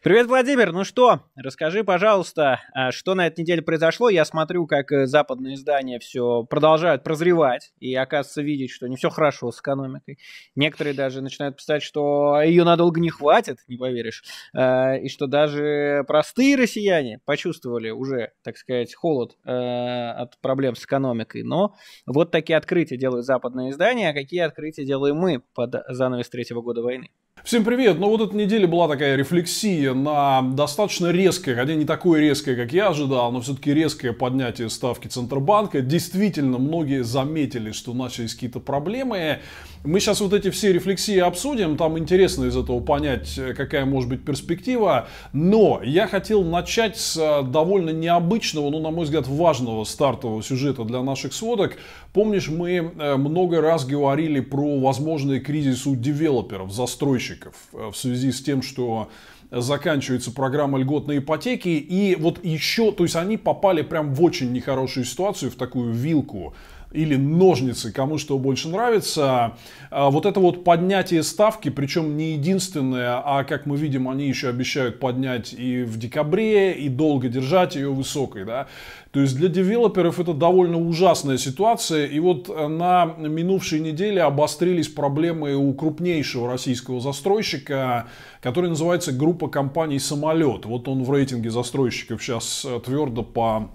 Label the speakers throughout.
Speaker 1: Привет, Владимир. Ну что, расскажи, пожалуйста, а, что на этой неделе произошло. Я смотрю, как э, западные издания все продолжают прозревать и, оказывается, видеть, что не все хорошо с экономикой. Некоторые даже начинают писать, что ее надолго не хватит, не поверишь. А, и что даже простые россияне почувствовали уже, так сказать, холод а, от проблем с экономикой. Но вот такие открытия делают западные издания, а какие открытия делаем мы под занавес третьего года войны?
Speaker 2: Всем привет! Ну вот эта неделя была такая рефлексия на достаточно резкое, хотя не такое резкое, как я ожидал, но все-таки резкое поднятие ставки Центробанка. Действительно, многие заметили, что начались какие-то проблемы. Мы сейчас вот эти все рефлексии обсудим, там интересно из этого понять, э, какая может быть перспектива, но я хотел начать с э, довольно необычного, но ну, на мой взгляд, важного стартового сюжета для наших сводок. Помнишь, мы э, много раз говорили про возможный кризис у девелоперов, застройщиков, в связи с тем, что заканчивается программа льготной ипотеки, и вот еще, то есть они попали прям в очень нехорошую ситуацию, в такую вилку, или ножницы, кому что больше нравится. А, вот это вот поднятие ставки, причем не единственное, а как мы видим, они еще обещают поднять и в декабре, и долго держать ее высокой. Да? То есть для девелоперов это довольно ужасная ситуация. И вот э, на минувшей неделе обострились проблемы у крупнейшего российского застройщика, который называется группа компаний «Самолет». Вот он в рейтинге застройщиков сейчас э, твердо по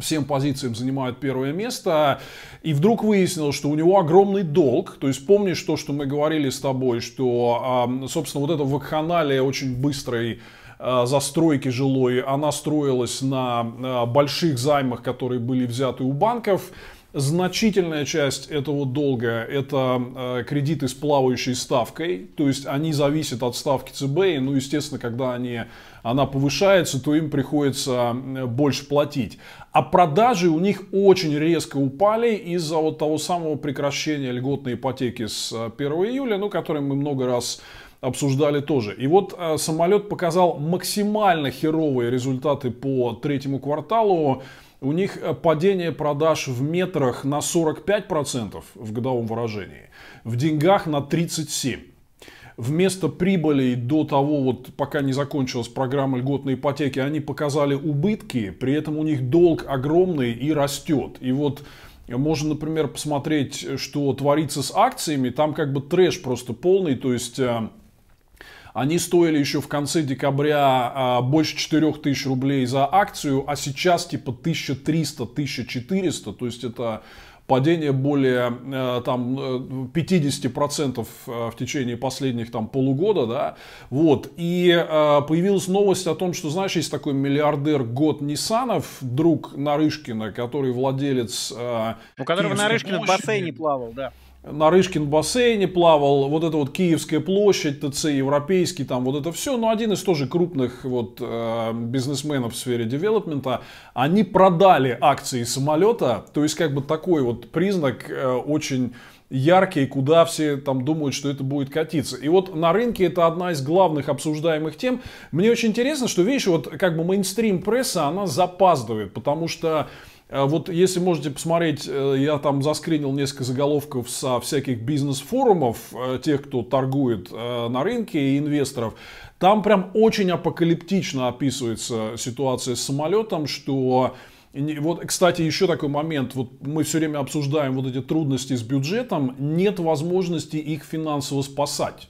Speaker 2: всем позициям занимает первое место, и вдруг выяснилось, что у него огромный долг, то есть помнишь то, что мы говорили с тобой, что, собственно, вот эта вакханалия очень быстрой а, застройки жилой, она строилась на а, больших займах, которые были взяты у банков, Значительная часть этого долга – это э, кредиты с плавающей ставкой, то есть они зависят от ставки ЦБ, и, ну, естественно, когда они, она повышается, то им приходится э, больше платить. А продажи у них очень резко упали из-за вот того самого прекращения льготной ипотеки с 1 э, июля, ну, который мы много раз обсуждали тоже. И вот самолет показал максимально херовые результаты по третьему кварталу. У них э, падение продаж в метрах на 45% в годовом выражении, в деньгах на 37% вместо прибыли до того, вот пока не закончилась программа льготной ипотеки, они показали убытки, при этом у них долг огромный и растет. И вот можно, например, посмотреть, что творится с акциями, там как бы трэш просто полный, то есть э, они стоили еще в конце декабря а, больше 4000 рублей за акцию, а сейчас типа 1300-1400, то есть это падение более э, там, 50% э, э, в течение последних там, полугода. Да? Вот. И появилась новость о том, что, знаешь, есть такой миллиардер Год Нисанов, друг Нарышкина, который владелец... Ну У которого Нарышкин площади. в бассейне
Speaker 1: плавал, да
Speaker 2: на Рыжкин бассейне плавал, вот это вот Киевская площадь, ТЦ Европейский, там вот это все. Но ну, один из тоже крупных вот э, бизнесменов в сфере девелопмента, они продали акции самолета, то есть как бы такой вот признак э, очень яркий, куда все там думают, что это будет катиться. И вот на рынке это одна из главных обсуждаемых тем. Мне очень интересно, что, видишь, вот как бы мейнстрим пресса, она запаздывает, потому что а вот если можете посмотреть, э, я там заскринил несколько заголовков со всяких бизнес-форумов, э, тех, кто торгует э, на рынке и инвесторов. Там прям очень апокалиптично описывается ситуация с самолетом, что вот, кстати, еще такой момент. Вот мы все время обсуждаем вот эти трудности с бюджетом. Нет возможности их финансово спасать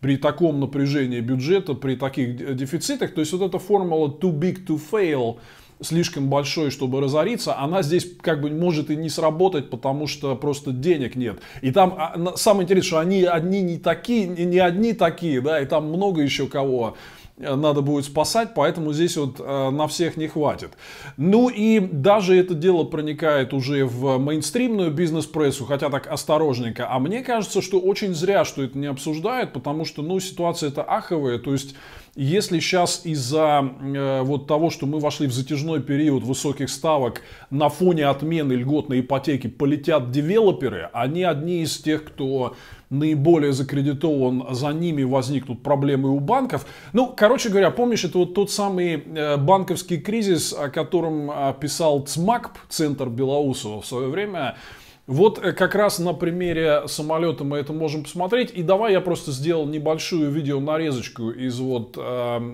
Speaker 2: при таком напряжении бюджета, при таких дефицитах. То есть вот эта формула too big to fail, слишком большой, чтобы разориться, она здесь как бы может и не сработать, потому что просто денег нет. И там а, самое интересное, что они одни не такие, не одни такие, да, и там много еще кого надо будет спасать, поэтому здесь вот э, на всех не хватит. Ну и даже это дело проникает уже в мейнстримную бизнес-прессу, хотя так осторожненько. А мне кажется, что очень зря, что это не обсуждают, потому что, ну, ситуация это аховая, то есть если сейчас из-за э, вот того, что мы вошли в затяжной период высоких ставок, на фоне отмены льготной ипотеки полетят девелоперы, они одни из тех, кто наиболее закредитован, за ними возникнут проблемы у банков. Ну, короче говоря, помнишь, это вот тот самый э, банковский кризис, о котором писал ЦМАКП, Центр Белоусова в свое время, вот э, как раз на примере самолета мы это можем посмотреть. И давай я просто сделал небольшую видеонарезочку из вот э,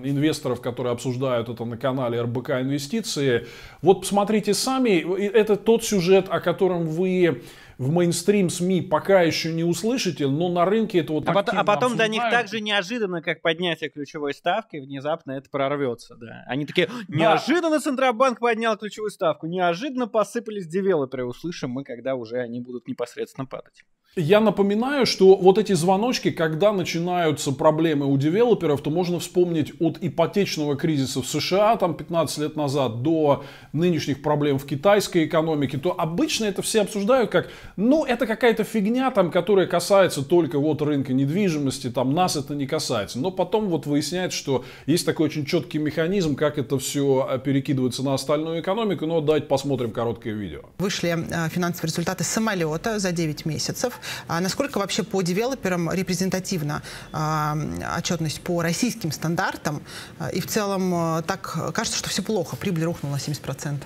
Speaker 2: инвесторов, которые обсуждают это на канале РБК Инвестиции. Вот посмотрите сами. Это тот сюжет, о котором вы в мейнстрим СМИ пока еще не услышите, но на рынке это вот А потом, а потом до них так же
Speaker 1: неожиданно, как поднятие ключевой ставки, внезапно это прорвется, да. Они такие, неожиданно Центробанк поднял ключевую ставку, неожиданно посыпались девелоперы, услышим мы, когда уже они будут непосредственно падать.
Speaker 2: Я напоминаю, что вот эти звоночки, когда начинаются проблемы у девелоперов, то можно вспомнить от ипотечного кризиса в США там 15 лет назад до нынешних проблем в китайской экономике, то обычно это все обсуждают как, ну, это какая-то фигня там, которая касается только вот рынка недвижимости, там нас это не касается. Но потом вот выясняется, что есть такой очень четкий механизм, как это все э, перекидывается на остальную экономику, но давайте посмотрим короткое видео.
Speaker 1: Вышли а, финансовые результаты самолета за 9 месяцев. А насколько вообще по девелоперам репрезентативна а, отчетность по российским стандартам? А, и в целом так кажется, что все плохо, прибыль рухнула на 70%.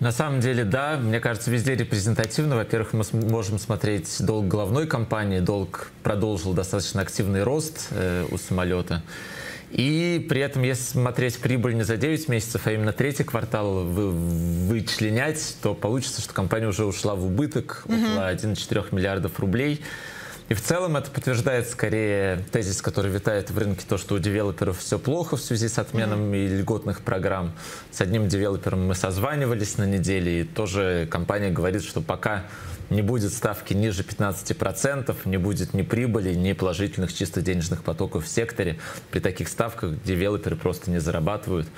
Speaker 3: На самом деле, да, мне кажется, везде репрезентативно. Во-первых, мы можем смотреть долг главной компании. Долг продолжил достаточно активный рост э, у самолета. И при этом, если смотреть прибыль не за 9 месяцев, а именно третий квартал вы, вычленять, то получится, что компания уже ушла в убыток угу. около 1,4 миллиардов рублей. И в целом это подтверждает скорее тезис, который витает в рынке, то, что у девелоперов все плохо в связи с отменом mm-hmm. льготных программ. С одним девелопером мы созванивались на неделе, и тоже компания говорит, что пока не будет ставки ниже 15%, не будет ни прибыли, ни положительных чисто денежных потоков в секторе. При таких ставках девелоперы просто не зарабатывают.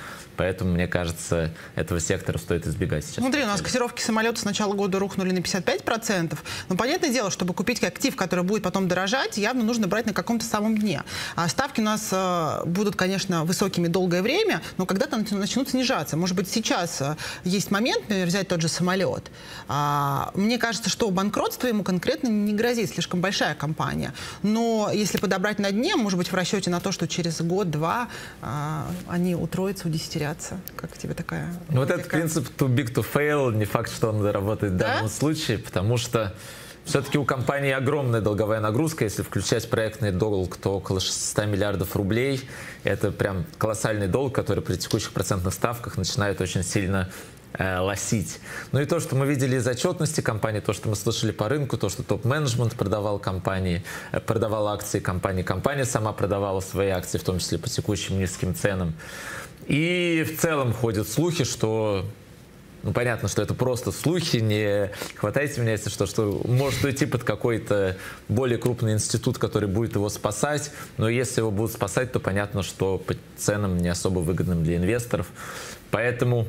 Speaker 3: Поэтому, мне кажется, этого сектора стоит избегать сейчас.
Speaker 1: Смотри, у нас котировки самолета с начала года рухнули на 55%. Но понятное дело, чтобы купить актив, который будет потом дорожать, явно нужно брать на каком-то самом дне. А ставки у нас э, будут, конечно, высокими долгое время, но когда-то начнут снижаться. Может быть, сейчас э, есть момент, например, взять тот же самолет. А, мне кажется, что банкротство ему конкретно не грозит, слишком большая компания. Но если подобрать на дне, может быть, в расчете на то, что через год-два а, они утроятся, удесятерятся, бояться? Как тебе такая?
Speaker 3: Ну, вот этот принцип too big to fail, не факт, что он заработает в данном да? случае, потому что все-таки у компании огромная долговая нагрузка. Если включать проектный долг, то около 600 миллиардов рублей. Это прям колоссальный долг, который при текущих процентных ставках начинает очень сильно э, лосить. Ну и то, что мы видели из отчетности компании, то, что мы слышали по рынку, то, что топ-менеджмент продавал компании, э, продавал акции компании, компания сама продавала свои акции, в том числе по текущим низким ценам. И в целом ходят слухи, что ну, понятно, что это просто слухи, не хватайте меня, если что, что может уйти под какой-то более крупный институт, который будет его спасать, но если его будут спасать, то понятно, что по ценам не особо выгодным для инвесторов. Поэтому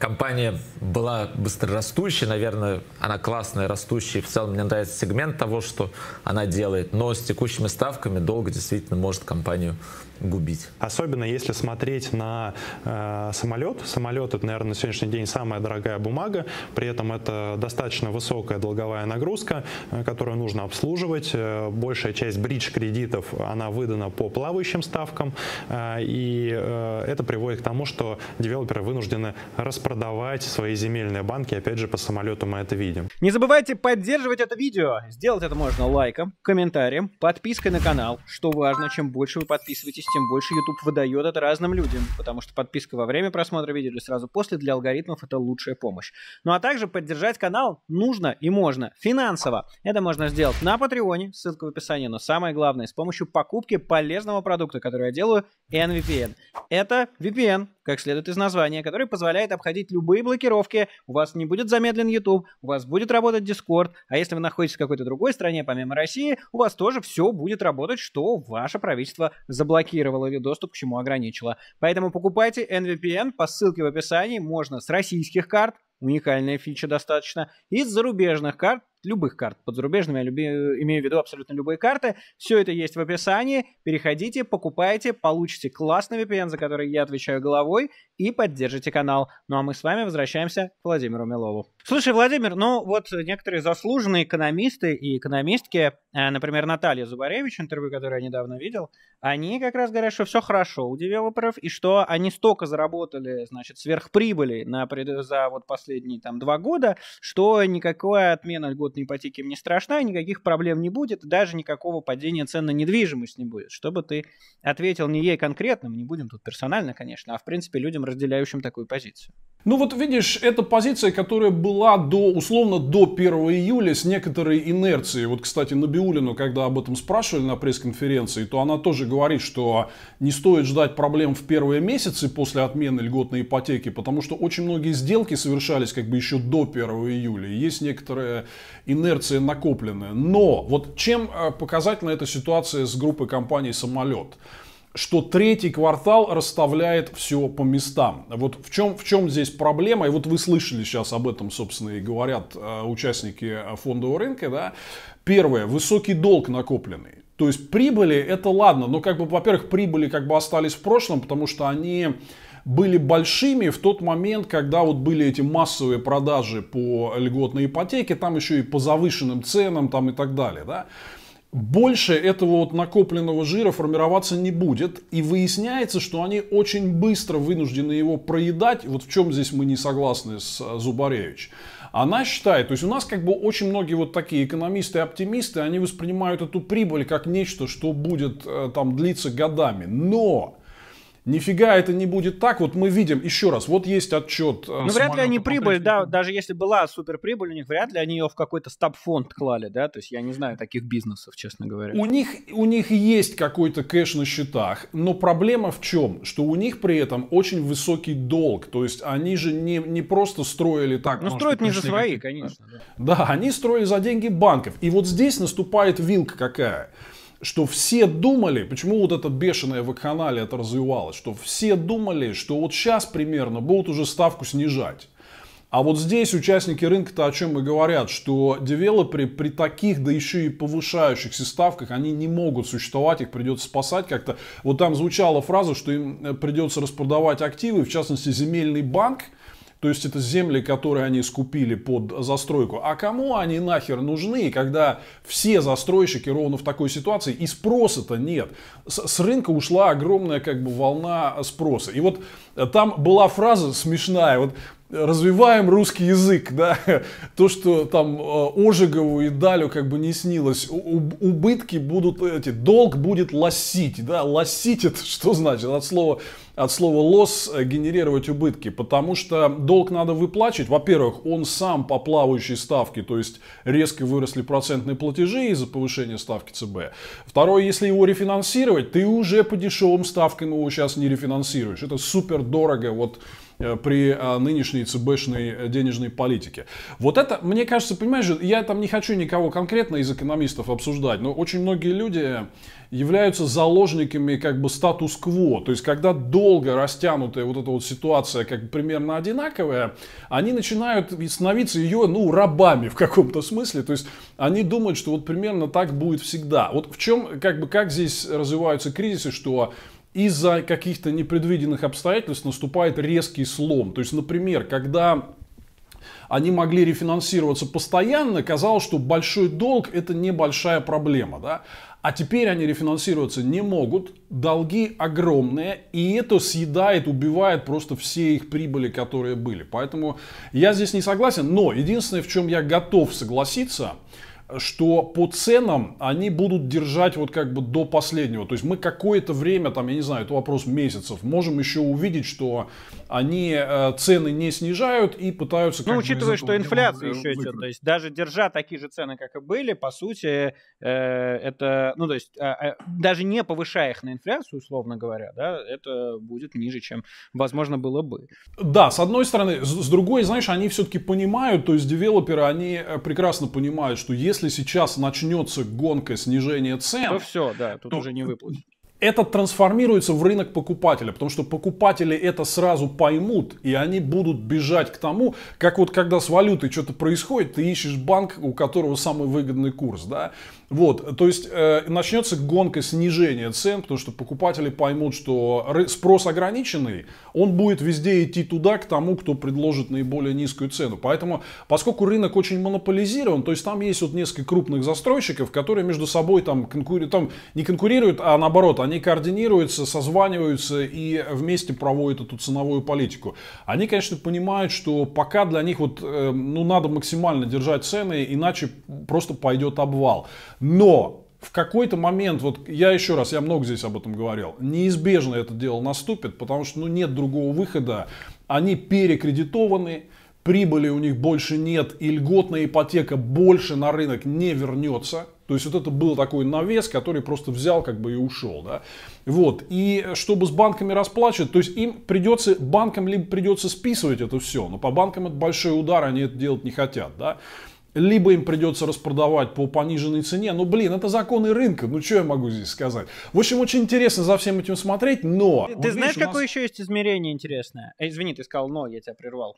Speaker 3: компания была быстрорастущей, наверное, она классная, растущая, в целом мне нравится сегмент того, что она делает, но с текущими ставками долго действительно может компанию губить.
Speaker 4: Особенно если смотреть на э, самолет. Самолет это, наверное, на сегодняшний день самая дорогая бумага, при этом это достаточно высокая долговая нагрузка, э, которую нужно обслуживать. Э, большая часть бридж кредитов, она выдана по плавающим ставкам, э, и э, это приводит к тому, что девелоперы вынуждены распродавать свои земельные банки. Опять же, по самолету мы это видим.
Speaker 1: Не забывайте поддерживать это видео. Сделать это можно лайком, комментарием, подпиской на канал. Что важно, чем больше вы подписываетесь подпишетесь, тем больше YouTube выдает это разным людям, потому что подписка во время просмотра видео или сразу после для алгоритмов это лучшая помощь. Ну а также поддержать канал нужно и можно финансово. Это можно сделать на Патреоне, ссылка в описании, но самое главное, с помощью покупки полезного продукта, который я делаю, NVPN. Это VPN, как следует из названия, который позволяет обходить любые блокировки. У вас не будет замедлен YouTube, у вас будет работать Discord, а если вы находитесь в какой-то другой стране, помимо России, у вас тоже все будет работать, что ваше правительство заблокировало или доступ к чему ограничило. Поэтому покупайте NVPN по ссылке в описании, можно с российских карт, уникальная фича достаточно, и с зарубежных карт любых карт. Под зарубежными я люби, имею в виду абсолютно любые карты. Все это есть в описании. Переходите, покупайте, получите классный VPN, за который я отвечаю головой, и поддержите канал. Ну а мы с вами возвращаемся к Владимиру Милову. Слушай, Владимир, ну вот некоторые заслуженные экономисты и экономистки, э, например, Наталья Зубаревич, интервью, которое я недавно видел, они как раз говорят, что все хорошо у девелоперов, и что они столько заработали, значит, сверхприбыли на, за вот последние там два года, что никакая отмена льготной ипотеки им не страшна, никаких проблем не будет, даже никакого падения цен на недвижимость не будет. Чтобы ты ответил не ей конкретно, мы не будем тут персонально, конечно, а в принципе людям, разделяющим такую позицию.
Speaker 2: Ну вот видишь, это позиция, которая была была до, условно до 1 июля с некоторой инерцией. Вот, кстати, Набиулину, когда об этом спрашивали на пресс-конференции, то она тоже говорит, что не стоит ждать проблем в первые месяцы после отмены льготной ипотеки, потому что очень многие сделки совершались как бы еще до 1 июля. есть некоторая инерция накопленная. Но вот чем э, показательна эта ситуация с группой компаний «Самолет»? что третий квартал расставляет все по местам. Вот в чем, в чем здесь проблема, и вот вы слышали сейчас об этом, собственно, и говорят э, участники э, фондового рынка, да. Первое, высокий долг накопленный. То есть прибыли это ладно, но как бы, во-первых, прибыли как бы остались в прошлом, потому что они были большими в тот момент, когда вот были эти массовые продажи по льготной ипотеке, там еще и по завышенным ценам там и так далее, да больше этого вот накопленного жира формироваться не будет. И выясняется, что они очень быстро вынуждены его проедать. Вот в чем здесь мы не согласны с э, Зубаревич. Она считает, то есть у нас как бы очень многие вот такие экономисты и оптимисты, они воспринимают эту прибыль как нечто, что будет э, там длиться годами. Но Нифига это не будет так. Вот мы видим
Speaker 1: еще раз, вот есть отчет. Э, ну, вряд ли они прибыль, да, даже если была суперприбыль у них, вряд ли они ее в какой-то стаб-фонд клали, да, то есть я не знаю таких бизнесов, честно говоря. У них, у них
Speaker 2: есть какой-то кэш на счетах, но проблема в чем? Что у них при этом очень высокий долг, то есть они же не, не просто строили так. Ну, строят не за свои, конечно. Да. да, они строили за деньги банков. И вот здесь наступает вилка какая – что все думали, почему вот это бешеное вакханалия это развивалось, что все думали, что вот сейчас примерно будут уже ставку снижать. А вот здесь участники рынка-то о чем и говорят, что девелоперы при таких, да еще и повышающихся ставках, они не могут существовать, их придется спасать как-то. Вот там звучала фраза, что им э, придется распродавать активы, в частности земельный банк, то есть это земли, которые они скупили под застройку. А кому они нахер нужны, когда все застройщики ровно в такой ситуации и спроса-то нет. С, с рынка ушла огромная как бы волна спроса. И вот э, там была фраза смешная. Вот развиваем русский язык, да, то, что там э, Ожегову и Далю как бы не снилось, убытки будут эти, долг будет лосить, да, лосить это что значит? От слова, от слова лос генерировать убытки, потому что долг надо выплачивать, во-первых, он сам по плавающей ставке, то есть резко выросли процентные платежи из-за повышения ставки ЦБ. Второе, если его рефинансировать, ты уже по дешевым ставкам его сейчас не рефинансируешь, это супер дорого, вот Э, при э, нынешней ЦБшной э, денежной политике. Вот это, мне кажется, понимаешь, я там не хочу никого конкретно из экономистов обсуждать, но очень многие люди являются заложниками как бы статус-кво. То есть, когда долго растянутая вот эта вот ситуация как бы примерно одинаковая, они начинают становиться ее, ну, рабами в каком-то смысле. То есть, они думают, что вот примерно так будет всегда. Вот в чем, как бы, как здесь развиваются кризисы, что из-за каких-то непредвиденных обстоятельств наступает резкий слом. То есть, например, когда они могли рефинансироваться постоянно, казалось, что большой долг – это небольшая проблема. Да? А теперь они рефинансироваться не могут, долги огромные, и это съедает, убивает просто все их прибыли, которые были. Поэтому я здесь не согласен, но единственное, в чем я готов согласиться – что по ценам они будут держать вот как бы до последнего. То есть мы какое-то время, там, я не знаю, это вопрос месяцев, можем еще увидеть, что
Speaker 1: они э, цены не снижают и пытаются... Ну, учитывая, что инфляция еще идет, то есть даже держа такие же цены, как и были, по сути, э, это, ну, то есть а, а, даже не повышая их на инфляцию, условно говоря, да, это будет ниже, чем, возможно, было
Speaker 2: бы. Да, с одной стороны, с другой, знаешь, они все-таки понимают, то есть девелоперы, они э, прекрасно понимают, что если сейчас начнется гонка снижения цен... То
Speaker 1: все, да, тут то, уже
Speaker 2: не выплатить это трансформируется в рынок покупателя, потому что покупатели это сразу поймут, и они будут бежать к тому, как вот когда с валютой что-то происходит, ты ищешь банк, у которого самый выгодный курс, да, вот, то есть э, начнется гонка снижения цен, потому что покупатели поймут, что спрос ограниченный, он будет везде идти туда, к тому, кто предложит наиболее низкую цену. Поэтому, поскольку рынок очень монополизирован, то есть там есть вот несколько крупных застройщиков, которые между собой там, конкури... там не конкурируют, а наоборот, они координируются, созваниваются и вместе проводят эту ценовую политику. Они, конечно, понимают, что пока для них вот, э, ну, надо максимально держать цены, иначе просто пойдет обвал. Но в какой-то момент, вот я еще раз, я много здесь об этом говорил, неизбежно это дело наступит, потому что ну, нет другого выхода. Они перекредитованы, прибыли у них больше нет, и льготная ипотека больше на рынок не вернется. То есть вот это был такой навес, который просто взял как бы и ушел. Да? Вот. И чтобы с банками расплачивать, то есть им придется, банкам либо придется списывать это все, но по банкам это большой удар, они это делать не хотят. Да? либо им придется распродавать по пониженной цене. Ну, блин, это законы рынка. Ну, что я могу здесь сказать? В общем, очень интересно за всем этим смотреть, но... Ты, вот, ты знаешь, нас... какое
Speaker 1: еще есть измерение интересное? Э, извини, ты сказал «но», я тебя прервал.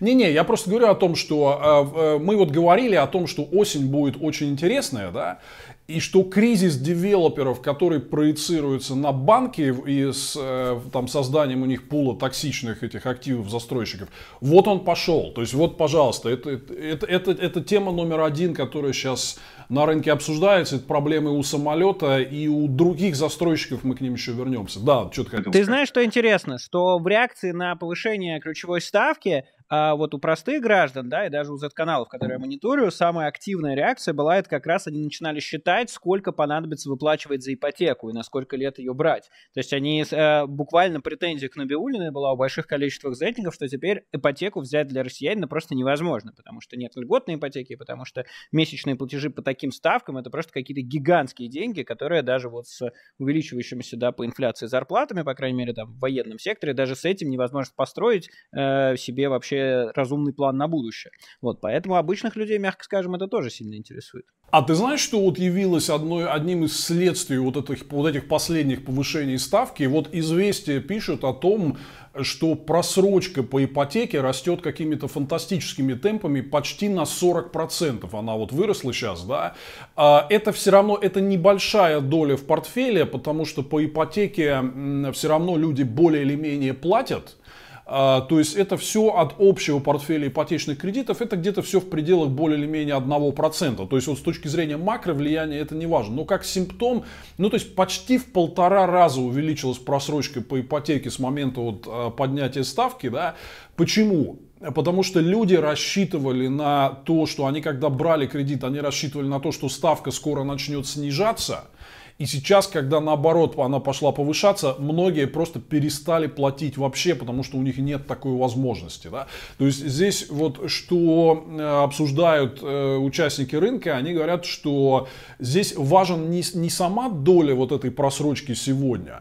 Speaker 2: Не-не, я просто говорю о том, что э, э, мы вот говорили о том, что осень будет очень интересная, да, и что кризис девелоперов, который проецируется на банки и с э, там, созданием у них пула токсичных этих активов застройщиков, вот он пошел. То есть вот, пожалуйста, это, это, это, это тема номер один, которая сейчас на рынке обсуждается. Это проблемы у самолета и у других застройщиков, мы к ним еще вернемся. Да, что ты хотел Ты
Speaker 1: знаешь, что интересно? Что в реакции на повышение ключевой ставки а вот у простых граждан, да, и даже у Z-каналов, которые я мониторю, самая активная реакция была, это как раз они начинали считать, сколько понадобится выплачивать за ипотеку и на сколько лет ее брать. То есть они э, буквально претензия к Набиулиной была у больших количествах зетников, что теперь ипотеку взять для россиянина просто невозможно, потому что нет льготной ипотеки, потому что месячные платежи по таким ставкам это просто какие-то гигантские деньги, которые даже вот с увеличивающимися да, по инфляции зарплатами, по крайней мере, там в военном секторе, даже с этим невозможно построить э, себе вообще вообще разумный план на будущее. Вот, поэтому обычных людей, мягко скажем, это тоже сильно интересует.
Speaker 2: А ты знаешь, что вот явилось одной, одним из следствий вот этих, вот этих последних повышений ставки? Вот «Известия» пишут о том, что просрочка по ипотеке растет какими-то фантастическими темпами, почти на 40%. Она вот выросла сейчас, да? А это все равно, это небольшая доля в портфеле, потому что по ипотеке все равно люди более или менее платят. А, то есть это все от общего портфеля ипотечных кредитов, это где-то все в пределах более или менее 1%. То есть вот с точки зрения макро влияния это не важно. Но как симптом, ну то есть почти в полтора раза увеличилась просрочка по ипотеке с момента вот а, поднятия ставки. Да? Почему? Потому что люди рассчитывали на то, что они когда брали кредит, они рассчитывали на то, что ставка скоро начнет снижаться – и сейчас, когда наоборот она пошла повышаться, многие просто перестали платить вообще, потому что у них нет такой возможности. Да? То есть здесь вот что э, обсуждают э, участники рынка, они говорят, что здесь важен не, не сама доля вот этой просрочки сегодня,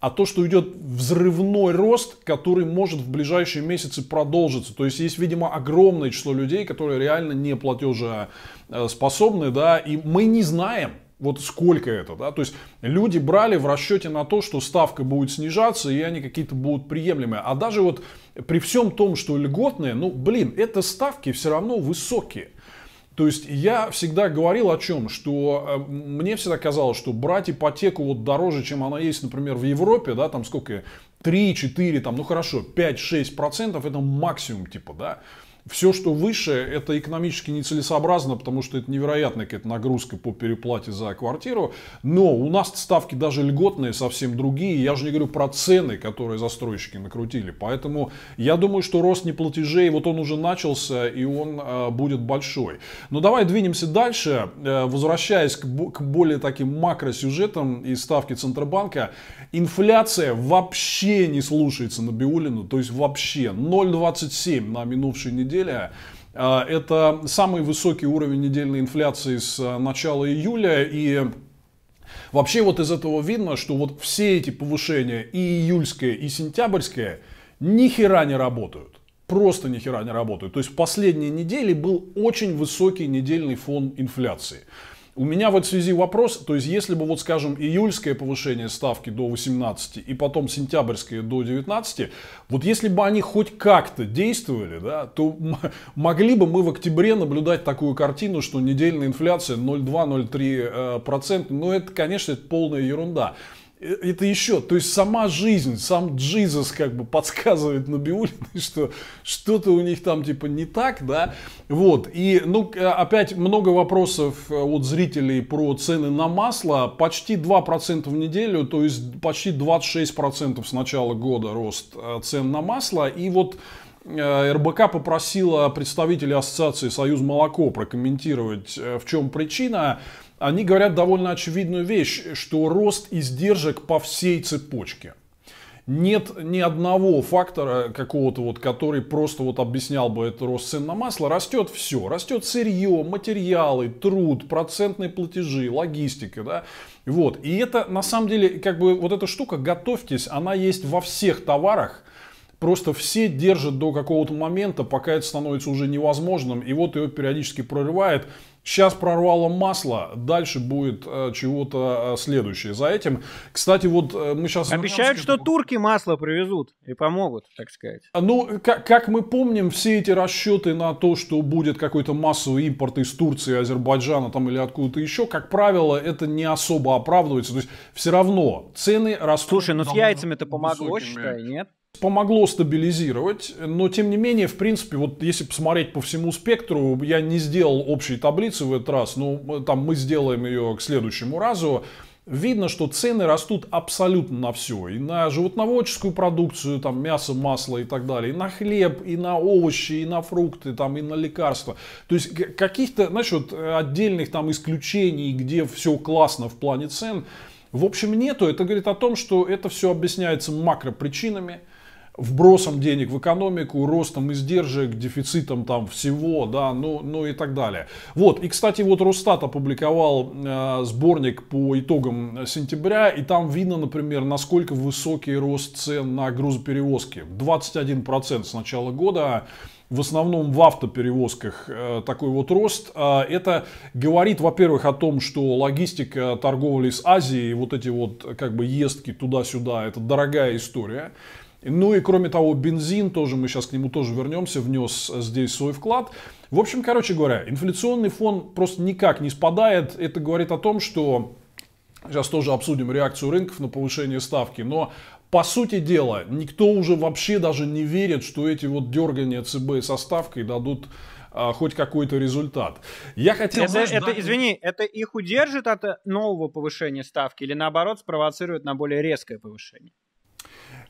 Speaker 2: а то, что идет взрывной рост, который может в ближайшие месяцы продолжиться. То есть есть, видимо, огромное число людей, которые реально не платежеспособны, да, и мы не знаем, вот сколько это, да? То есть люди брали в расчете на то, что ставка будет снижаться, и они какие-то будут приемлемые. А даже вот при всем том, что льготные, ну, блин, это ставки все равно высокие. То есть я всегда говорил о чем, что э, мне всегда казалось, что брать ипотеку вот дороже, чем она есть, например, в Европе, да, там сколько, 3, 4, там, ну хорошо, 5-6 процентов, это максимум типа, да. Все, что выше, это экономически нецелесообразно, потому что это невероятная какая-то нагрузка по переплате за квартиру. Но у нас ставки даже льготные совсем другие. Я же не говорю про цены, которые застройщики накрутили. Поэтому я думаю, что рост неплатежей, вот он уже начался, и он э, будет большой. Но давай двинемся дальше, э, возвращаясь к, к более таким макросюжетам и ставке Центробанка. Инфляция вообще не слушается на Биулину, то есть вообще 0,27 на минувшей неделе изделия. А, это самый высокий уровень недельной инфляции с а, начала июля. И вообще вот из этого видно, что вот все эти повышения, и июльское, и сентябрьское, ни хера не работают просто ни хера не работают. То есть в последние недели был очень высокий недельный фон инфляции. У меня в этой связи вопрос, то есть если бы, вот скажем, июльское повышение ставки до 18 и потом сентябрьское до 19, вот если бы они хоть как-то действовали, да, то могли бы мы в октябре наблюдать такую картину, что недельная инфляция 0,2-0,3%, но э, ну, это, конечно, это полная ерунда. Э, это еще, то есть сама жизнь, сам Джизус как бы подсказывает Набиулиной, что что-то у них там типа не так, да, вот, и, ну, э, опять много вопросов э, от зрителей про цены на масло, почти 2% в неделю, то есть почти 26% с начала года рост цен на масло, и вот РБК попросила представителей ассоциации «Союз молоко» прокомментировать, в чем причина они говорят довольно очевидную вещь, что рост издержек по всей цепочке. Нет ни одного фактора какого-то, вот, который просто вот объяснял бы этот рост цен на масло. Растет все. Растет сырье, материалы, труд, процентные платежи, логистика. Да? Вот. И это на самом деле, как бы вот эта штука, готовьтесь, она есть во всех товарах, просто все держат до какого-то момента, пока это становится уже невозможным, и вот его периодически прорывает. Сейчас прорвало масло, дальше будет э, чего-то э, следующее за этим. Кстати, вот э, мы сейчас... Обещают, что турки масло привезут и помогут, так сказать. А, ну, как, мы помним, все эти расчеты на то, что будет какой-то массовый импорт из Турции, Азербайджана там или откуда-то еще, как правило, это не особо оправдывается. То есть все равно цены растут... Слушай, ну с яйцами это помогло, высокими. считай, нет? помогло стабилизировать, но тем не менее, в принципе, вот если посмотреть по всему спектру, я не сделал общей таблицы в этот раз, но э, там мы сделаем ее к следующему разу. Видно, что цены растут абсолютно на все. И на животноводческую продукцию, там мясо, масло и так далее, и на хлеб, и на овощи, и на фрукты, там, и на лекарства. То есть каких-то, знаешь, вот э, отдельных там исключений, где все классно в плане цен, в общем, нету. Это говорит о том, что это все объясняется макропричинами – вбросом денег в экономику, ростом издержек, дефицитом там всего, да, ну, ну и так далее. Вот, и, кстати, вот Росстат опубликовал э, сборник по итогам сентября, и там видно, например, насколько высокий рост цен на грузоперевозки. 21% с начала года, а в основном в автоперевозках э, такой вот рост. Э, это говорит, во-первых, о том, что логистика торговли с Азией, вот эти вот как бы ездки туда-сюда, это дорогая история. Ну и кроме того, бензин тоже, мы сейчас к нему тоже вернемся, внес э, здесь свой вклад. В общем, короче говоря, инфляционный фон просто никак не спадает. Это говорит о том, что Сейчас тоже обсудим реакцию рынков на повышение ставки, но по сути дела никто уже вообще даже не верит, что эти вот дергания ЦБ со ставкой дадут а, хоть какой-то результат. Я хотел... Это, знаешь, это, да... извини,
Speaker 1: это их удержит от э, нового повышения ставки или наоборот спровоцирует на более резкое повышение?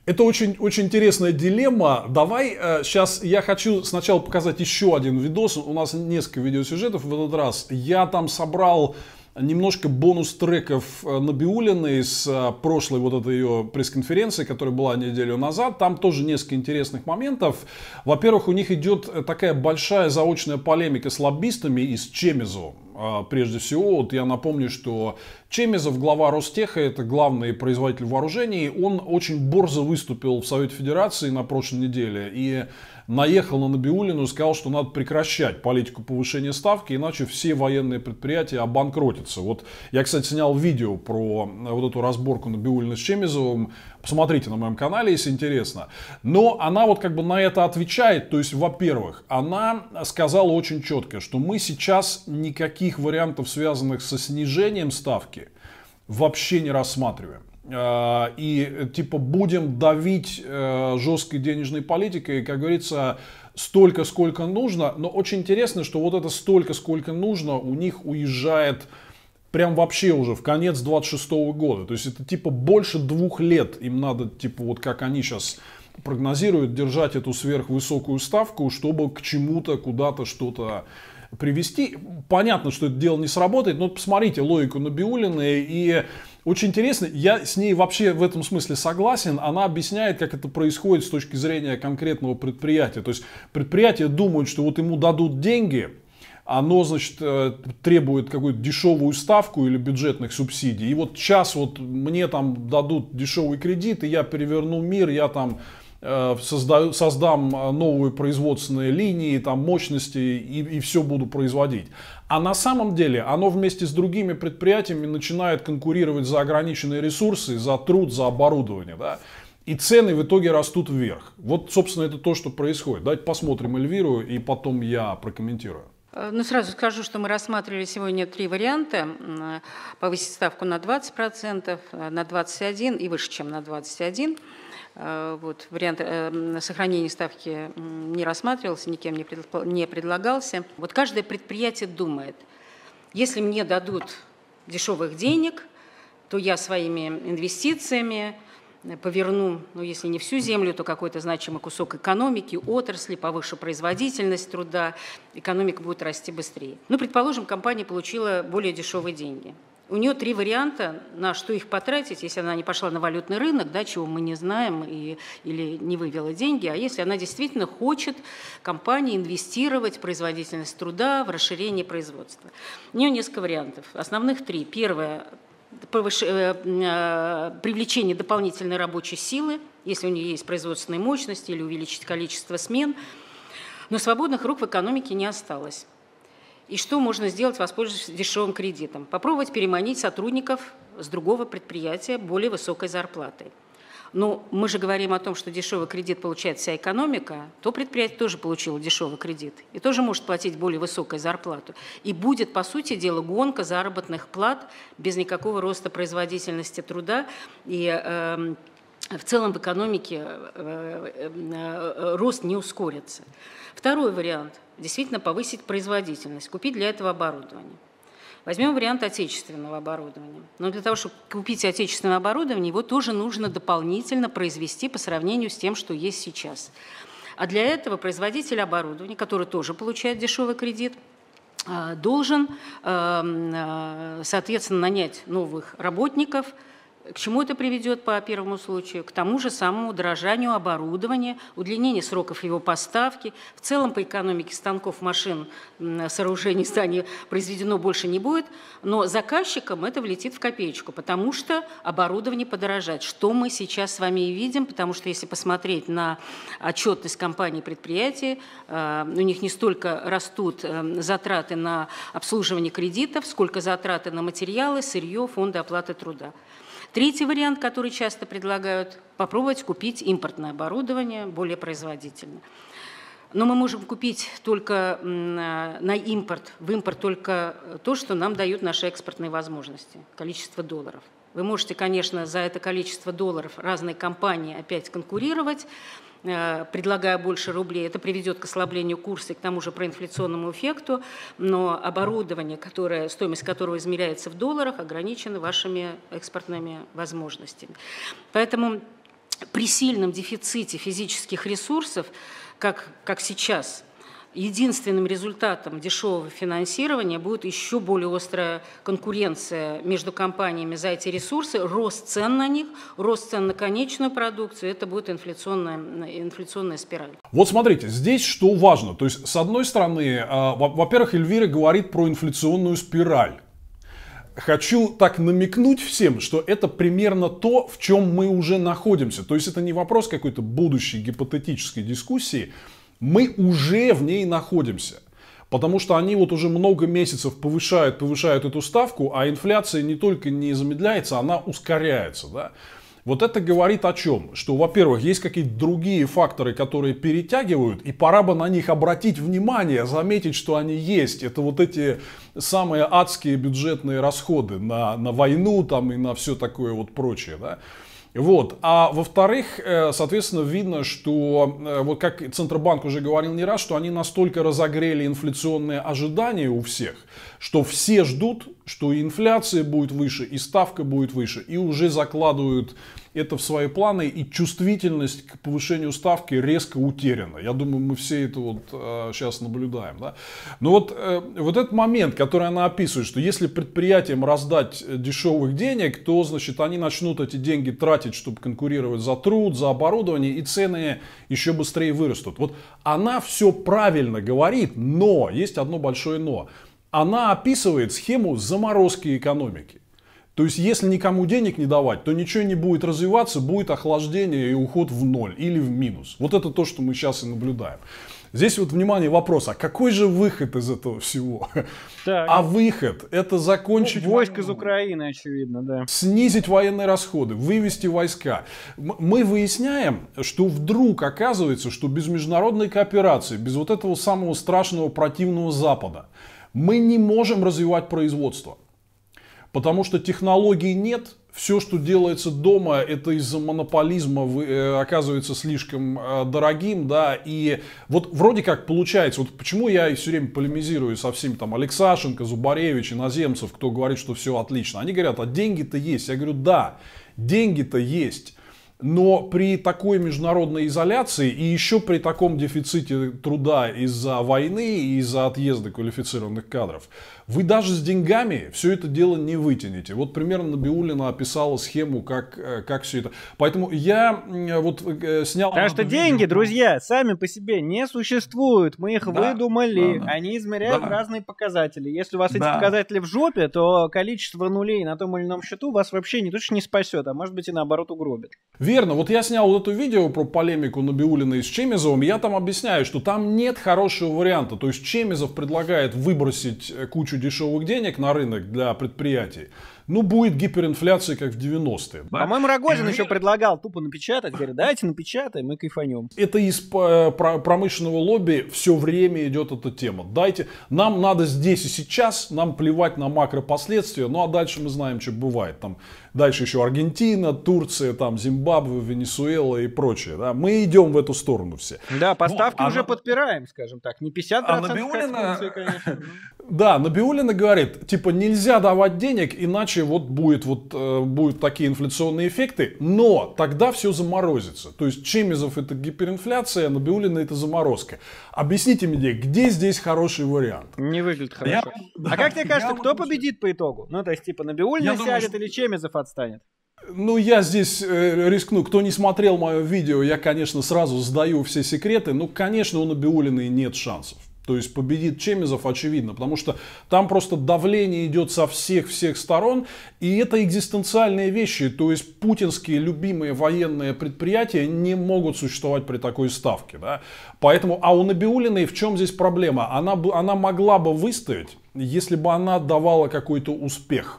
Speaker 2: Это очень, очень интересная дилемма. Давай э, сейчас я хочу сначала показать еще один видос. У нас несколько видеосюжетов в этот раз. Я там собрал немножко бонус треков э, Набиулиной из э, прошлой вот этой ее пресс-конференции, которая была неделю назад. Там тоже несколько интересных моментов. Во-первых, у них идет э, такая большая заочная полемика с лоббистами и с Чемизо. А, прежде всего, вот я напомню, что Чемизов, глава Ростеха, это главный производитель вооружений, он очень борзо выступил в Совете Федерации на прошлой неделе. И наехал на Набиулину и сказал, что надо прекращать политику повышения ставки, иначе все военные предприятия обанкротятся. Вот я, кстати, снял видео про э, вот эту разборку Набиулина с Чемизовым. Посмотрите на моем канале, если интересно. Но она вот как бы на это отвечает. То есть, во-первых, она сказала очень четко, что мы сейчас никаких вариантов, связанных со снижением ставки, вообще не рассматриваем. А, и типа будем давить э, жесткой денежной политикой, как говорится, столько, сколько нужно. Но очень интересно, что вот это столько, сколько нужно, у них уезжает прям вообще уже в конец 26 года. То есть это типа больше двух лет им надо, типа вот как они сейчас прогнозируют, держать эту сверхвысокую ставку, чтобы к чему-то, куда-то что-то привести. Понятно, что это дело не сработает, но посмотрите логику Набиулиной и очень интересно, я с ней вообще в этом смысле согласен. Она объясняет, как это происходит с точки зрения конкретного предприятия. То есть предприятие думает, что вот ему дадут деньги, оно, значит, э, требует какую-то дешевую ставку или бюджетных субсидий. И вот сейчас вот мне там дадут дешевый кредит, и я переверну мир, я там Э, созда создам э, новые производственные линии, там мощности и, и все буду производить. А на самом деле оно вместе с другими предприятиями начинает конкурировать за ограниченные ресурсы, за труд, за оборудование. Да? И цены в итоге растут вверх. Вот, собственно, это то, что происходит. Давайте посмотрим Эльвиру, и потом я прокомментирую.
Speaker 5: Э, ну, сразу скажу, что мы рассматривали сегодня три варианта. Повысить ставку на 20%, на 21% и выше, чем на 21%. Э, вот, вариант э, сохранения ставки не рассматривался, никем не предлагался. Вот каждое предприятие думает, если мне дадут дешевых денег, то я своими инвестициями э, поверну, ну если не всю землю, то какой-то значимый кусок экономики, отрасли, повышу производительность труда, экономика будет расти быстрее. Ну, предположим, компания получила более дешевые деньги – у нее три варианта, на что их потратить, если она не пошла на валютный рынок, да, чего мы не знаем, и, или не вывела деньги, а если она действительно хочет компании инвестировать в производительность труда, в расширение производства. У нее несколько вариантов. Основных три. Первое э, э, привлечение дополнительной рабочей силы, если у нее есть производственные мощности, или увеличить количество смен. Но свободных рук в экономике не осталось. И что можно сделать, воспользовавшись дешевым кредитом? Попробовать переманить сотрудников с другого предприятия более высокой зарплатой. Но мы же говорим о том, что дешевый кредит получает вся экономика, то предприятие тоже получило дешевый кредит и тоже может платить более высокую зарплату. И будет, по сути дела, гонка заработных плат без никакого роста производительности труда и э, в целом в экономике э, э, э, э рост не ускорится. Второй вариант – действительно повысить производительность, купить для этого оборудование. Возьмем вариант отечественного оборудования. Но для того, чтобы купить отечественное оборудование, его тоже нужно дополнительно произвести по сравнению с тем, что есть сейчас. А для этого производитель оборудования, который тоже получает дешевый кредит, э, должен, эм, э, соответственно, нанять новых работников – к чему это приведет по первому случаю? К тому же самому дорожанию оборудования, удлинению сроков его поставки. В целом по экономике станков, машин, сооружений, зданий произведено больше не будет, но заказчикам это влетит в копеечку, потому что оборудование подорожает, что мы сейчас с вами и видим, потому что если посмотреть на отчетность компаний предприятий, э, у них не столько растут э, затраты на обслуживание кредитов, сколько затраты на материалы, сырье, фонды оплаты труда. Третий вариант, который часто предлагают, попробовать купить импортное оборудование более производительно. Но мы можем купить только э, на импорт, в импорт только то, что нам дают наши экспортные возможности, количество долларов. Вы можете, конечно, за это количество долларов разные компании опять конкурировать, Э, предлагая больше рублей, это приведет к ослаблению курса и к тому же проинфляционному эффекту, но оборудование, которое, стоимость которого измеряется в долларах, ограничено вашими экспортными возможностями. Поэтому при сильном дефиците физических ресурсов, как, как сейчас, единственным результатом дешевого финансирования будет еще более острая конкуренция между компаниями за эти ресурсы, рост цен на них, рост цен на конечную продукцию. Это будет инфляционная, инфляционная спираль.
Speaker 2: Вот смотрите, здесь что важно. То есть, с одной стороны, а, во-первых, Эльвира говорит про инфляционную спираль. Хочу так намекнуть всем, что это примерно то, в чем мы уже находимся. То есть это не вопрос какой-то будущей гипотетической дискуссии, мы уже в ней находимся. Потому что они вот уже много месяцев повышают, повышают эту ставку, а инфляция не только не замедляется, она ускоряется. Да? Вот это говорит о чем? Что, во-первых, есть какие-то другие факторы, которые перетягивают, и пора бы на них обратить внимание, заметить, что они есть. Это вот эти самые адские бюджетные расходы на, на войну там, и на все такое вот прочее. Да? Вот. А во-вторых, э, соответственно, видно, что, э, вот как Центробанк уже говорил не раз, что они настолько разогрели инфляционные ожидания у всех, что все ждут, что и инфляция будет выше, и ставка будет выше, и уже закладывают это в свои планы, и чувствительность к повышению ставки резко утеряна. Я думаю, мы все это вот э, сейчас наблюдаем. Да? Но вот, э, вот этот момент, который она описывает, что если предприятиям раздать э, дешевых денег, то, значит, они начнут эти деньги тратить, чтобы конкурировать за труд, за оборудование, и цены еще быстрее вырастут. Вот она все правильно говорит, но, есть одно большое но, она описывает схему заморозки экономики. То есть, если никому денег не давать, то ничего не будет развиваться, будет охлаждение и уход в ноль или в минус. Вот это то, что мы сейчас и наблюдаем. Здесь вот, внимание, вопрос, а какой же выход из этого всего? Так. А выход – это закончить... Ну, войск войну, из Украины, очевидно, да. Снизить военные расходы, вывести войска. Мы выясняем, что вдруг оказывается, что без международной кооперации, без вот этого самого страшного противного Запада, мы не можем развивать производство. Потому что технологий нет, все, что делается дома, это из-за монополизма э, оказывается слишком э, дорогим, да, и вот вроде как получается, вот почему я все время полемизирую со всеми там Алексашенко, Зубаревич, иноземцев, кто говорит, что все отлично, они говорят, а деньги-то есть, я говорю, да, деньги-то есть, но при такой международной изоляции и еще при таком дефиците труда из-за войны и из-за отъезда квалифицированных кадров, вы даже с деньгами все это дело не вытянете. Вот примерно Набиулина описала схему, как, э, как все это. Поэтому я вот э, снял... Потому что деньги, друзья,
Speaker 1: сами по себе не существуют. Мы их да, выдумали. Да, да. Они измеряют да. разные показатели. Если у вас да. эти показатели в жопе, то количество нулей на том или ином счету вас вообще не точно не спасет, а может быть и наоборот угробит
Speaker 2: верно. Вот я снял вот это видео про полемику Набиулина и с Чемизовым. Я там объясняю, что там нет хорошего варианта. То есть Чемизов предлагает выбросить э, кучу дешевых денег на рынок для предприятий ну, будет гиперинфляция, как в 90-е. По-моему, Рогозин еще предлагал тупо напечатать. Говорит, давайте напечатаем мы кайфанем. Это из э, промышленного лобби все время идет эта тема. Дайте, нам надо здесь и сейчас, нам плевать на макропоследствия, ну а дальше мы знаем, что бывает. Там дальше еще Аргентина, Турция, там Зимбабве, Венесуэла и прочее. Да? Мы идем в эту сторону все.
Speaker 1: Да, ну, поставки ну, уже на... подпираем, скажем так. Не 50% а Набиулина... конечно.
Speaker 2: Да, Набиулина говорит, типа нельзя давать денег, иначе вот будет вот э, будут такие инфляционные эффекты, но тогда все заморозится. То есть Чемизов это гиперинфляция, Набиулина
Speaker 1: это заморозка. Объясните мне, где здесь хороший вариант? Не выглядит хорошо. Я, да, а как тебе кажется, кто буду... победит по итогу? Ну то есть типа Набиулина я сядет думаю, или Чемизов отстанет?
Speaker 2: Ну, я здесь э, рискну. Кто не смотрел мое видео, я, конечно, сразу сдаю все секреты. Ну, конечно, у Набиулиной нет шансов. То есть победит Чемизов, очевидно, потому что там просто давление идет со всех-всех сторон, и это экзистенциальные вещи, то есть путинские любимые военные предприятия не могут существовать при такой ставке. Да? Поэтому, а у Набиулиной в чем здесь проблема? Она, бы, она могла бы выставить, если бы она давала какой-то успех.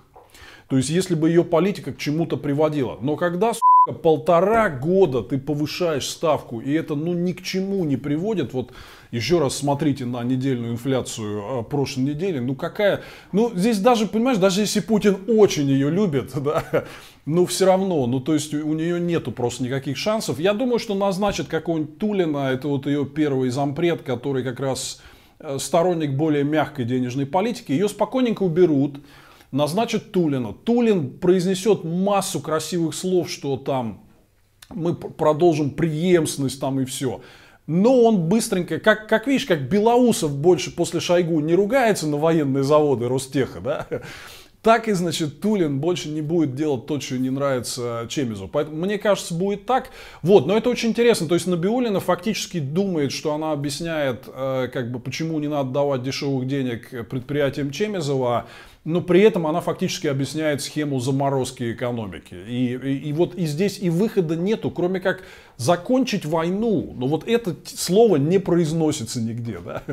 Speaker 2: То есть, если бы ее политика к чему-то приводила. Но когда, полтора года ты повышаешь ставку, и это ну ни к чему не приводит. Вот еще раз смотрите на недельную инфляцию а, прошлой недели. Ну какая... Ну здесь даже, понимаешь, даже если Путин очень ее любит, да, ну все равно, ну то есть у нее нету просто никаких шансов. Я думаю, что назначит какого-нибудь Тулина, это вот ее первый зампред, который как раз э, сторонник более мягкой денежной политики, ее спокойненько уберут, назначат Тулина. Тулин произнесет массу красивых слов, что там мы продолжим преемственность там и все. Но он быстренько, как, как видишь, как Белоусов больше после Шойгу не ругается на военные заводы Ростеха, да? Так и, значит, Тулин больше не будет делать то, что не нравится Чемизу. Поэтому, мне кажется, будет так. Вот, но это очень интересно. То есть Набиулина фактически думает, что она объясняет, э, как бы, почему не надо давать дешевых денег предприятиям Чемизова, но при этом она фактически объясняет схему заморозки экономики. И, и, и вот и здесь и выхода нету, кроме как закончить войну. Но вот это слово не произносится нигде. Да?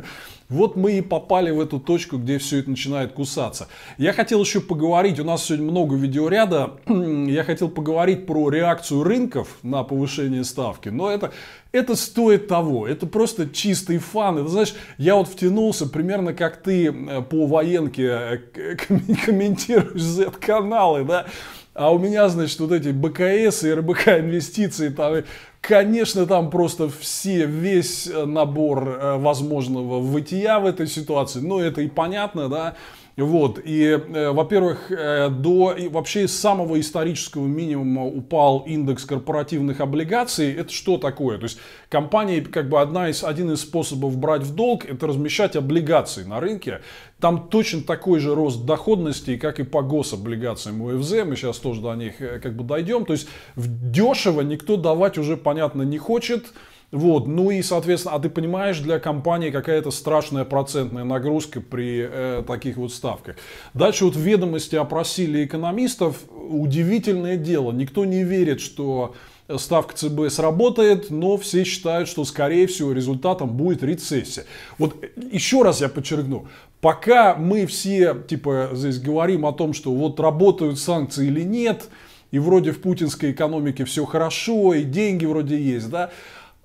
Speaker 2: Вот мы и попали в эту точку, где все это начинает кусаться. Я хотел еще поговорить, у нас сегодня много видеоряда, я хотел поговорить про реакцию рынков на повышение ставки, но это, это стоит того, это просто чистый фан. Это, знаешь, я вот втянулся примерно как ты э, по военке э, комментируешь Z-каналы, да, а у меня, значит, вот эти БКС и РБК инвестиции, там, конечно, там просто все, весь э, набор э, возможного вытия в этой ситуации, но ну, это и понятно, да, вот, и, э, во-первых, э, до и вообще из самого исторического минимума упал индекс корпоративных облигаций. Это что такое? То есть компании, как бы одна из, один из способов брать в долг, это размещать облигации на рынке. Там точно такой же рост доходности, как и по гособлигациям УФЗ. Мы сейчас тоже до них э, как бы дойдем. То есть дешево никто давать уже, понятно, не хочет. Вот, ну и, соответственно, а ты понимаешь, для компании какая-то страшная процентная нагрузка при э, таких вот ставках. Дальше вот в ведомости опросили экономистов. Удивительное дело, никто не верит, что э, ставка ЦБ сработает, но все считают, что, скорее всего, результатом будет рецессия. Вот э, еще раз я подчеркну, пока мы все, типа, здесь говорим о том, что вот работают санкции или нет, и вроде в путинской экономике все хорошо, и деньги вроде есть, да,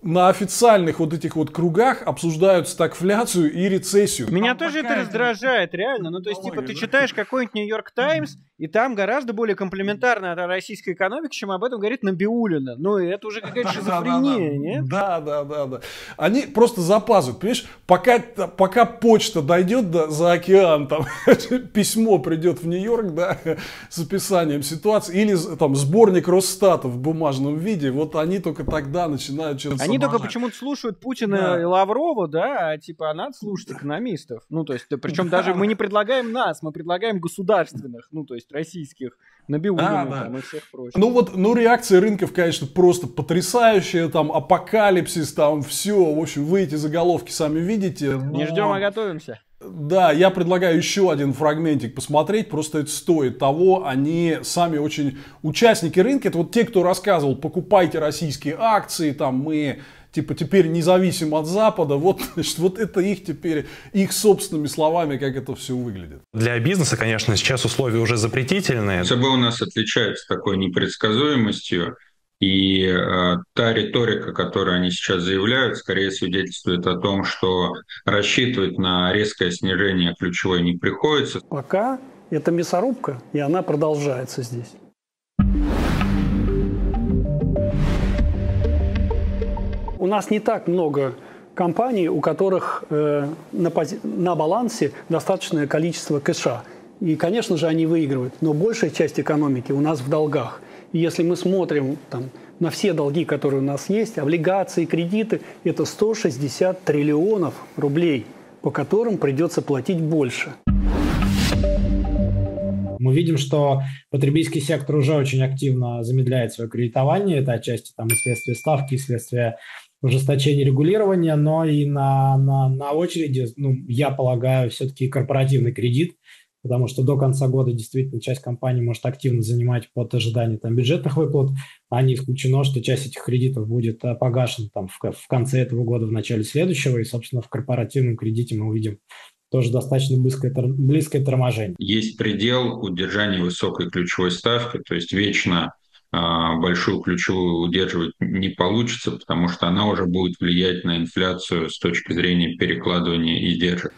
Speaker 2: на официальных вот этих
Speaker 1: вот кругах обсуждают стагфляцию и рецессию. Меня Там тоже это раздражает, реально. Ну, то есть, типа, ты читаешь какой-нибудь Нью-Йорк Таймс, и там гораздо более комплементарно от российской экономики, чем об этом говорит Набиулина. Ну, и это уже какая-то шизофрения, нет? Да, да, да, да.
Speaker 2: Они просто запазывают, понимаешь, пока, пока почта дойдет до, за океан, там письмо придет в Нью-Йорк, да, с описанием ситуации, или там сборник Росстата в бумажном виде, вот они только тогда начинают что-то. Они только почему-то
Speaker 1: слушают Путина да. и Лаврова, да, а типа, а надо слушать экономистов. Ну, то есть, причем даже мы не предлагаем нас, мы предлагаем государственных, ну, то есть, есть российских, Набиуллина а, да. там и всех прочих. Ну
Speaker 2: вот, ну реакция рынков, конечно, просто потрясающая, там апокалипсис, там все, в общем, вы эти заголовки сами видите. Но... Не ждем, а готовимся. Да, я предлагаю еще один фрагментик посмотреть, просто это стоит того, они сами очень участники рынка, это вот те, кто рассказывал, покупайте российские акции, там мы типа теперь независим от Запада, вот, значит, вот это их теперь, их собственными словами, как это все выглядит.
Speaker 4: Для бизнеса, конечно, сейчас условия уже запретительные. ЦБ у нас отличается такой
Speaker 1: непредсказуемостью, и э, та риторика, которую они сейчас заявляют, скорее свидетельствует о том, что рассчитывать на резкое снижение ключевой не приходится. Пока это мясорубка, и она продолжается здесь. у нас не так много компаний, у которых э, на, на балансе достаточное количество кэша. И, конечно же, они выигрывают, но большая часть экономики у нас в долгах. И если мы смотрим там, на все долги, которые у нас есть, облигации, кредиты, это 160 триллионов рублей, по которым придется платить больше. Мы видим, что потребительский сектор уже очень активно замедляет свое кредитование. Это отчасти там и следствие ставки, и следствие ужесточение регулирования, но и на, на, на очереди, ну, я полагаю, все-таки корпоративный кредит, потому что до конца года действительно часть компаний может активно занимать под ожидание там, бюджетных выплат, а не исключено, что часть этих кредитов будет э, погашена там, в, в конце этого года, в начале следующего, и, собственно, в корпоративном кредите мы увидим тоже достаточно близкое, близкое торможение. Есть предел удержания высокой ключевой ставки, то есть вечно а, большую ключевую удерживать не получится, потому что она уже будет влиять на инфляцию с точки зрения перекладывания издержек.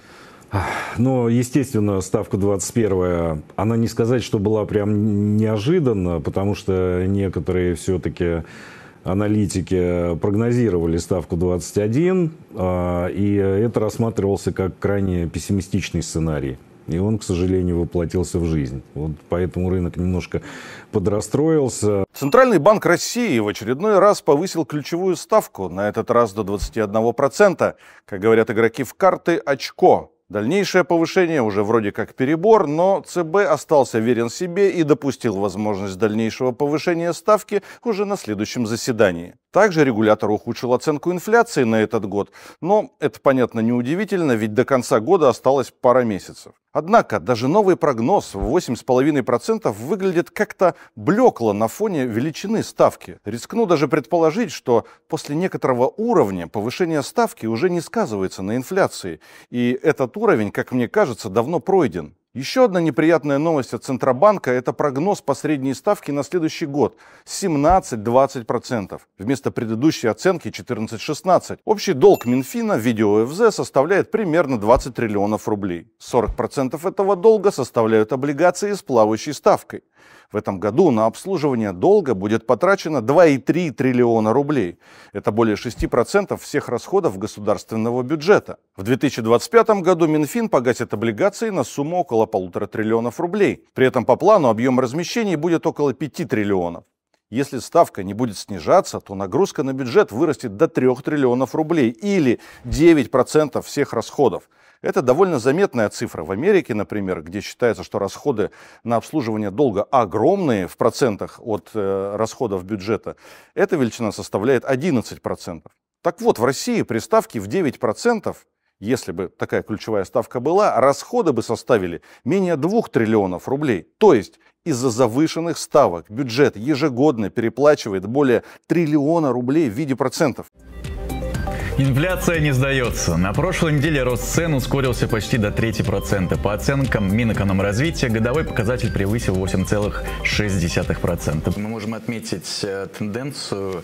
Speaker 4: Но, естественно, ставка 21, она не сказать, что была прям неожиданно, потому что некоторые все-таки аналитики прогнозировали ставку 21, а, и это рассматривался как крайне пессимистичный сценарий. И он, к сожалению, воплотился в жизнь. Вот поэтому рынок немножко подрастроился. Центральный банк России в очередной раз повысил ключевую ставку, на этот раз до 21%. Как говорят игроки в карты, очко. Дальнейшее повышение уже вроде как перебор, но ЦБ остался верен себе и допустил возможность дальнейшего повышения ставки уже на следующем заседании. Также регулятор ухудшил оценку инфляции на этот год, но это, понятно, неудивительно, ведь до конца года осталось пара месяцев. Однако даже новый прогноз в 8,5% выглядит как-то блекло на фоне величины ставки. Рискну даже предположить, что после некоторого уровня повышение ставки уже не сказывается на инфляции, и этот уровень, как мне кажется, давно пройден. Еще одна неприятная новость от Центробанка – это прогноз по средней ставке на следующий год – 17-20%, вместо предыдущей оценки 14-16. Общий долг Минфина в виде ОФЗ составляет примерно 20 триллионов рублей. 40% этого долга составляют облигации с плавающей ставкой. В этом году на обслуживание долга будет потрачено 2,3 триллиона рублей. Это более 6% всех расходов государственного бюджета. В 2025 году Минфин погасит облигации на сумму около полутора триллионов рублей. При этом по плану объем размещений будет около 5 триллионов. Если ставка не будет снижаться, то нагрузка на бюджет вырастет до 3 триллионов рублей или 9% всех расходов. Это довольно заметная цифра. В Америке, например, где считается, что расходы на обслуживание долга огромные в процентах от э, расходов бюджета, эта величина составляет 11%. Так вот, в России при ставке в 9%, если бы такая ключевая ставка была, расходы бы составили менее 2 триллионов рублей. То есть из-за завышенных ставок бюджет ежегодно переплачивает более триллиона рублей в виде процентов.
Speaker 1: Инфляция
Speaker 6: не сдается. На прошлой неделе рост цен ускорился почти до трети процента. По оценкам Минэкономразвития, годовой показатель превысил 8,6%. Мы можем отметить э, тенденцию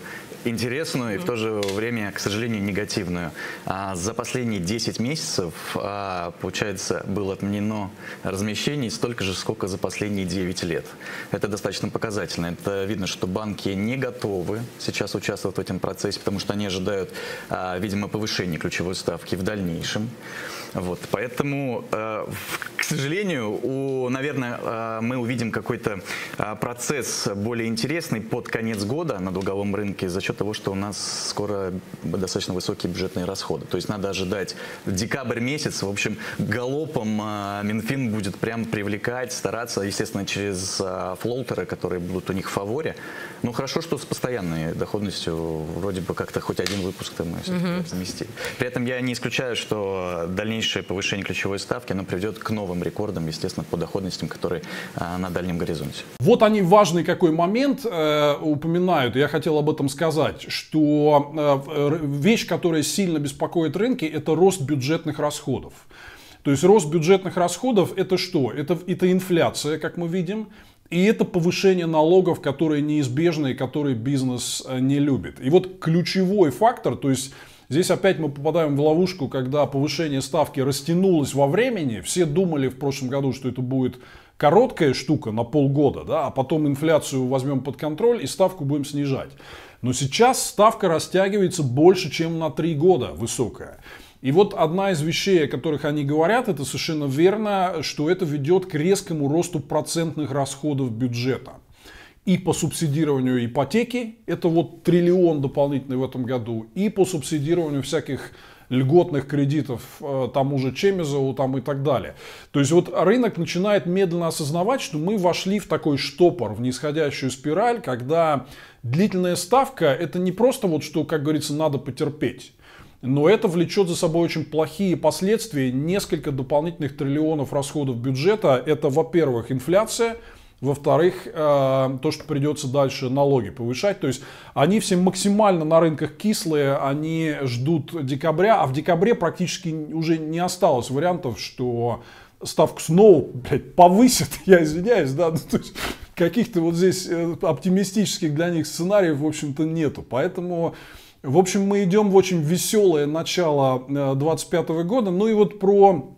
Speaker 6: интересную и в то же время, к сожалению, негативную. А за последние 10 месяцев, а, получается, было отменено размещение столько же, сколько за последние 9 лет. Это достаточно показательно. Это видно, что банки не готовы сейчас участвовать в этом процессе, потому что они ожидают, а, видимо, повышения ключевой ставки в дальнейшем. Вот, поэтому, э, к сожалению, у, наверное, э, мы увидим какой-то э, процесс более интересный под конец года на долговом рынке за счет того, что у нас скоро достаточно высокие бюджетные расходы. То есть надо ожидать декабрь месяц, в общем, галопом Минфин будет прям привлекать, стараться, естественно, через флоутеры, которые будут у них в фаворе. Ну, хорошо, что с постоянной доходностью вроде бы как-то хоть один выпуск-то мы все-таки угу. При этом я не исключаю, что дальнейшее дальнейшее повышение ключевой ставки, оно приведет к новым рекордам, естественно, по доходностям, которые а, на дальнем горизонте.
Speaker 2: Вот они важный какой момент э, упоминают, я хотел об этом сказать, что э, э вещь, которая сильно беспокоит рынки, это рост бюджетных расходов. То есть рост бюджетных расходов это что? Это, это инфляция, как мы видим, и это повышение налогов, которые неизбежны и которые бизнес э, не любит. И вот ключевой фактор, то есть Здесь опять мы попадаем в ловушку, когда повышение ставки растянулось во времени. Все думали в прошлом году, что это будет короткая штука на полгода, да, а потом инфляцию возьмем под контроль и ставку будем снижать. Но сейчас ставка растягивается больше, чем на три года высокая. И вот одна из вещей, о которых они говорят, это совершенно верно, что это ведет к резкому росту процентных расходов бюджета и по субсидированию ипотеки, это вот триллион дополнительный в этом году, и по субсидированию всяких льготных кредитов э, тому же Чемизову там и так далее. То есть вот рынок начинает медленно осознавать, что мы вошли в такой штопор, в нисходящую спираль, когда длительная ставка это не просто вот что, как говорится, надо потерпеть. Но это влечет за собой очень плохие последствия. Несколько дополнительных триллионов расходов бюджета. Это, во-первых, инфляция – во-вторых, э, то, что придется дальше налоги повышать. То есть они все максимально на рынках кислые, они ждут декабря, а в декабре практически уже не осталось вариантов, что ставку снова блядь, повысят, я извиняюсь, да, ну, то есть каких-то вот здесь э, оптимистических для них сценариев, в общем-то, нету. Поэтому, в общем, мы идем в очень веселое начало 2025 э, года. Ну и вот про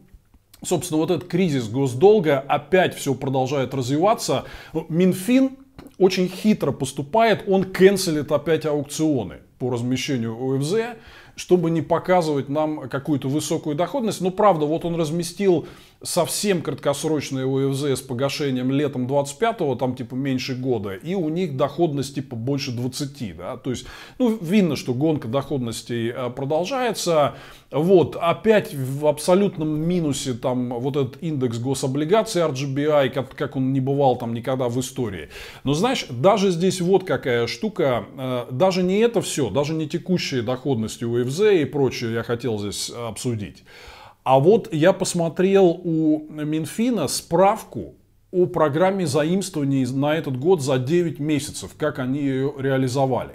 Speaker 2: собственно, вот этот кризис госдолга опять все продолжает развиваться. Минфин очень хитро поступает, он канцелит опять аукционы по размещению ОФЗ, чтобы не показывать нам какую-то высокую доходность. Но правда, вот он разместил совсем краткосрочные ОФЗ с погашением летом 25-го, там типа меньше года, и у них доходность типа больше 20, да, то есть, ну, видно, что гонка доходностей э, продолжается, вот, опять в абсолютном минусе там вот этот индекс гособлигаций RGBI, как, как он не бывал там никогда в истории. Но знаешь, даже здесь вот какая штука, э, даже не это все, даже не текущие доходности ОФЗ и прочее я хотел здесь э, обсудить. А вот я посмотрел у Минфина справку о программе заимствований на этот год за 9 месяцев, как они ее реализовали.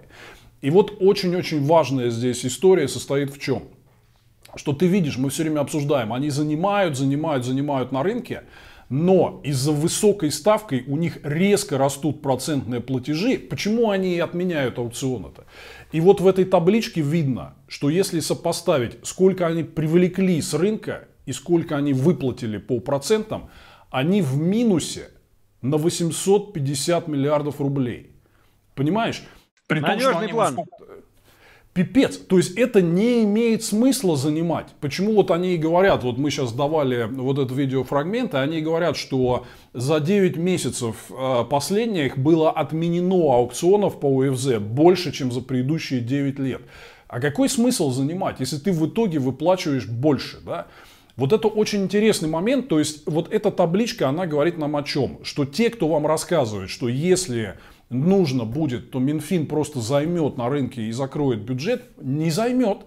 Speaker 2: И вот очень-очень важная здесь история состоит в чем? Что ты видишь, мы все время обсуждаем, они занимают, занимают, занимают на рынке, но из-за высокой ставки у них резко растут процентные платежи. Почему они отменяют аукционы-то? И вот в этой табличке видно, что если сопоставить, сколько они привлекли с рынка и сколько они выплатили по процентам, они в минусе на 850 миллиардов рублей. Понимаешь? При Надежный том, что они план. Выступ... Пипец. То есть это не имеет смысла занимать. Почему вот они и говорят, вот мы сейчас давали вот этот видеофрагмент, и они говорят, что за 9 месяцев э, последних было отменено аукционов по УФЗ больше, чем за предыдущие 9 лет. А какой смысл занимать, если ты в итоге выплачиваешь больше, да? Вот это очень интересный момент, то есть вот эта табличка, она говорит нам о чем? Что те, кто вам рассказывает, что если нужно будет, то Минфин просто займет на рынке и закроет бюджет, не займет.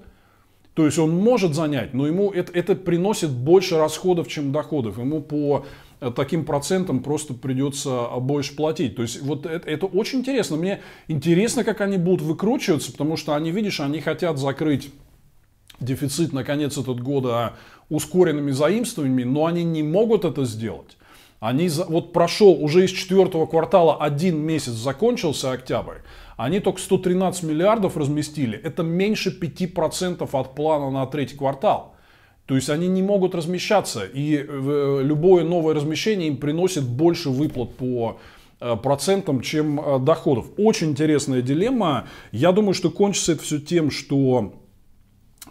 Speaker 2: То есть он может занять, но ему это, это приносит больше расходов, чем доходов. Ему по э, таким процентам просто придется а, больше платить. То есть вот это, это очень интересно. Мне интересно, как они будут выкручиваться, потому что они, видишь, они хотят закрыть дефицит на конец этот года а, ускоренными заимствованиями, но они не могут это сделать. Они за, вот прошел уже из четвертого квартала один месяц закончился октябрь. Они только 113 миллиардов разместили. Это меньше 5% от плана на третий квартал. То есть они не могут размещаться. И э, э, любое новое размещение им приносит больше выплат по э, процентам, чем доходов. Очень интересная дилемма. Я думаю, что кончится это все тем, что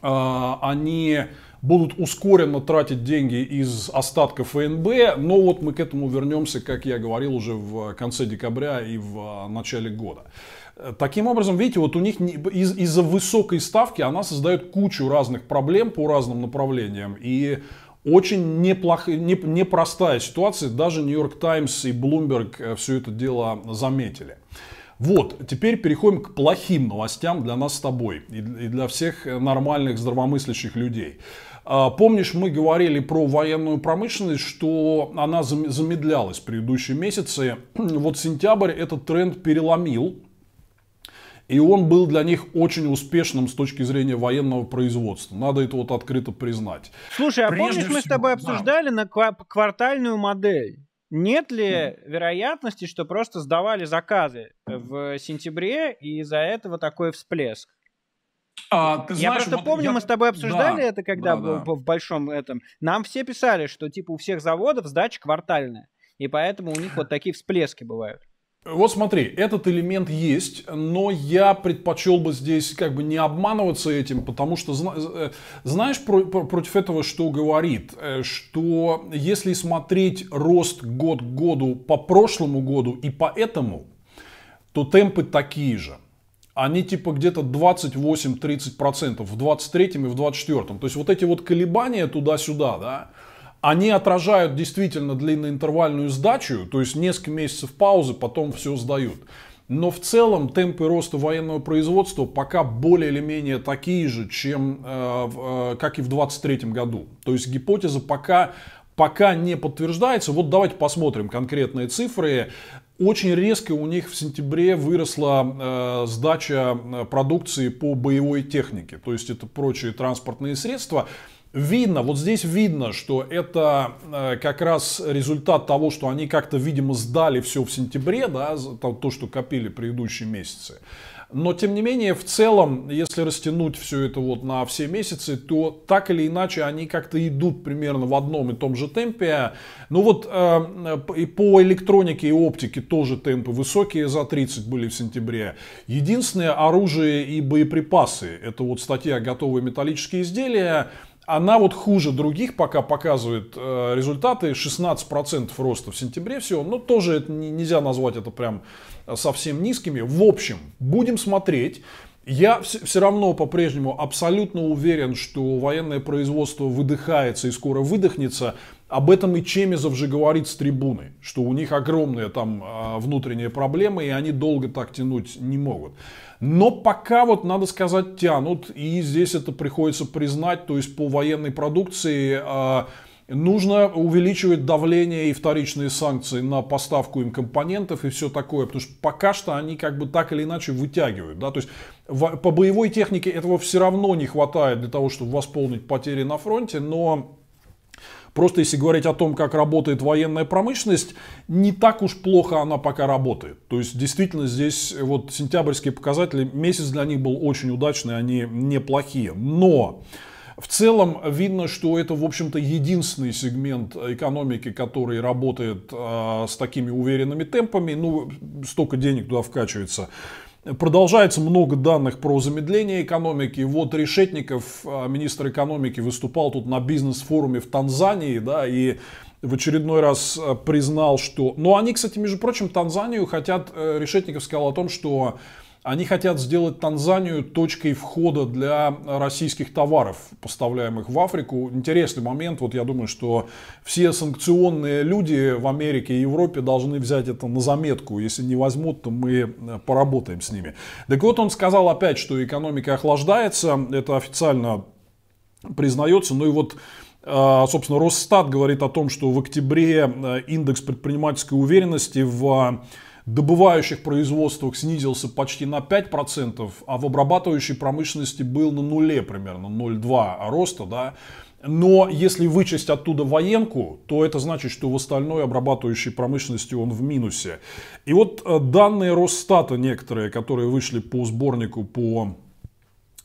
Speaker 2: они будут ускоренно тратить деньги из остатков ФНБ, но вот мы к этому вернемся, как я говорил, уже в конце декабря и в а, начале года. Таким образом, видите, вот у них из- из-за высокой ставки она создает кучу разных проблем по разным направлениям. И очень неплохая, не, непростая ситуация. Даже Нью-Йорк Таймс и Блумберг э, все это дело заметили. Вот, теперь переходим к плохим новостям для нас с тобой и для всех нормальных здравомыслящих людей. А, помнишь, мы говорили про военную промышленность, что она замедлялась в предыдущие месяцы. Вот сентябрь этот тренд переломил. И он был для них очень успешным с точки зрения военного производства. Надо это вот открыто признать.
Speaker 1: Слушай, а Прежде помнишь, всего, мы с тобой обсуждали да. на квартальную модель? Нет ли вероятности, что просто сдавали заказы в сентябре и из-за этого такой всплеск? А, э, ты знаешь, я просто вот помню, я... мы с тобой обсуждали да, это, когда да, был да. в большом этом. Нам все писали, что типа у всех заводов сдача квартальная, и поэтому у них вот такие всплески бывают.
Speaker 2: Вот смотри, этот элемент есть, но я предпочел бы здесь как бы не обманываться этим, потому что э, знаешь про, про, против этого что говорит, э, что если смотреть рост год к году по прошлому году и по этому, то темпы такие же они типа где-то 28-30% в 23 и в 24. м То есть вот эти вот колебания туда-сюда, да, они отражают действительно длинноинтервальную сдачу, то есть несколько месяцев паузы, потом все сдают. Но в целом темпы роста военного производства пока более или менее такие же, чем, э, э как и в 2023 году. То есть гипотеза пока пока не подтверждается. Вот давайте посмотрим конкретные цифры. Очень резко у них в сентябре выросла э, сдача э, продукции по боевой технике, то есть это прочие транспортные средства. Видно, вот здесь видно, что это э, как раз результат того, что они как-то, видимо, сдали все в сентябре, да, то, что копили предыдущие месяцы. Но, тем не менее, в целом, если растянуть все это вот на все месяцы, то так или иначе они как-то идут примерно в одном и том же темпе. Ну вот э, и по электронике и оптике тоже темпы высокие, за 30 были в сентябре. Единственное оружие и боеприпасы. Это вот статья «Готовые металлические изделия» она вот хуже других пока показывает э, результаты. 16% роста в сентябре всего. Но ну, тоже это, нельзя назвать это прям э, совсем низкими. В общем, будем смотреть. Я все равно по-прежнему абсолютно уверен, что военное производство выдыхается и скоро выдохнется. Об этом и чемезов же говорит с трибуны, что у них огромные там а, внутренние проблемы, и они долго так тянуть не могут. Но пока вот, надо сказать, тянут. И здесь это приходится признать. То есть по военной продукции а, нужно увеличивать давление и вторичные санкции на поставку им компонентов и все такое, потому что пока что они как бы так или иначе вытягивают, да, то есть по боевой технике этого все равно не хватает для того, чтобы восполнить потери на фронте, но Просто если говорить о том, как работает военная промышленность, не так уж плохо она пока работает. То есть действительно здесь вот сентябрьские показатели, месяц для них был очень удачный, они неплохие. Но в целом видно, что это, в общем-то, единственный сегмент экономики, который работает э, с такими уверенными темпами. Ну, столько денег туда вкачивается. Продолжается много данных про замедление экономики. Вот Решетников, э, министр экономики, выступал тут на бизнес-форуме в Танзании, да, и в очередной раз э, признал, что... Ну, они, кстати, между прочим, Танзанию хотят... Э, Решетников сказал о том, что они хотят сделать Танзанию точкой входа для российских товаров, поставляемых в Африку. Интересный момент. Вот я думаю, что все санкционные люди в Америке и Европе должны взять это на заметку. Если не возьмут, то мы э, поработаем с ними. Так вот, он сказал опять, что экономика охлаждается. Это официально признается. Ну и вот э, Собственно, Росстат говорит о том, что в октябре э, индекс предпринимательской уверенности в добывающих производствах снизился почти на 5%, а в обрабатывающей промышленности был на нуле примерно, 0,2 роста, да, но если вычесть оттуда военку, то это значит, что в остальной обрабатывающей промышленности он в минусе. И вот э, данные Росстата некоторые, которые вышли по сборнику по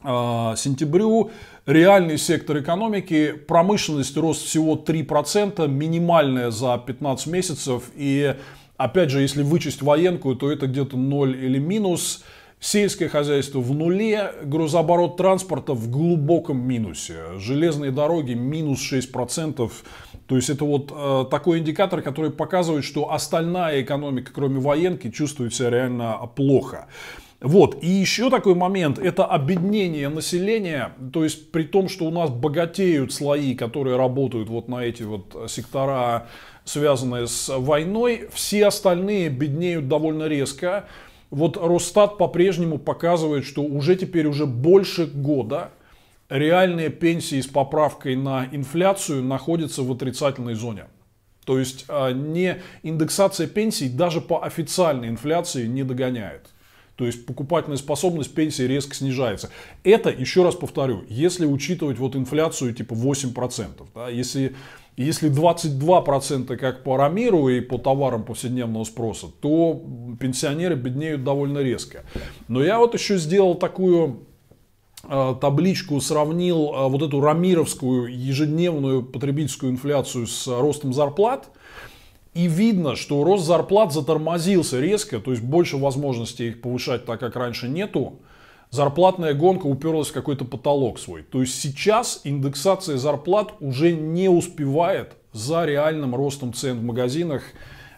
Speaker 2: а, сентябрю, реальный сектор экономики, промышленность рост всего 3%, минимальная за 15 месяцев и Опять же, если вычесть военку, то это где-то ноль или минус. Сельское хозяйство в нуле, грузооборот транспорта в глубоком минусе. Железные дороги минус 6%. То есть это вот э, такой индикатор, который показывает, что остальная экономика, кроме военки, чувствует себя реально плохо. Вот, и еще такой момент, это обеднение населения, то есть при том, что у нас богатеют слои, которые работают вот на эти вот сектора, связанные с войной, все остальные беднеют довольно резко. Вот Росстат по-прежнему показывает, что уже теперь уже больше года реальные пенсии с поправкой на инфляцию находятся в отрицательной зоне. То есть а, не индексация пенсий даже по официальной инфляции не догоняет. То есть покупательная способность пенсии резко снижается. Это, еще раз повторю, если учитывать вот инфляцию типа 8%. Да, если если 22% как по Рамиру и по товарам повседневного спроса, то пенсионеры беднеют довольно резко. Но я вот еще сделал такую э, табличку сравнил э, вот эту рамировскую ежедневную потребительскую инфляцию с ростом зарплат – и видно, что рост зарплат затормозился резко, то есть больше возможностей их повышать, так как раньше нету. Зарплатная гонка уперлась в какой-то потолок свой. То есть сейчас индексация зарплат уже не успевает за реальным ростом цен в магазинах,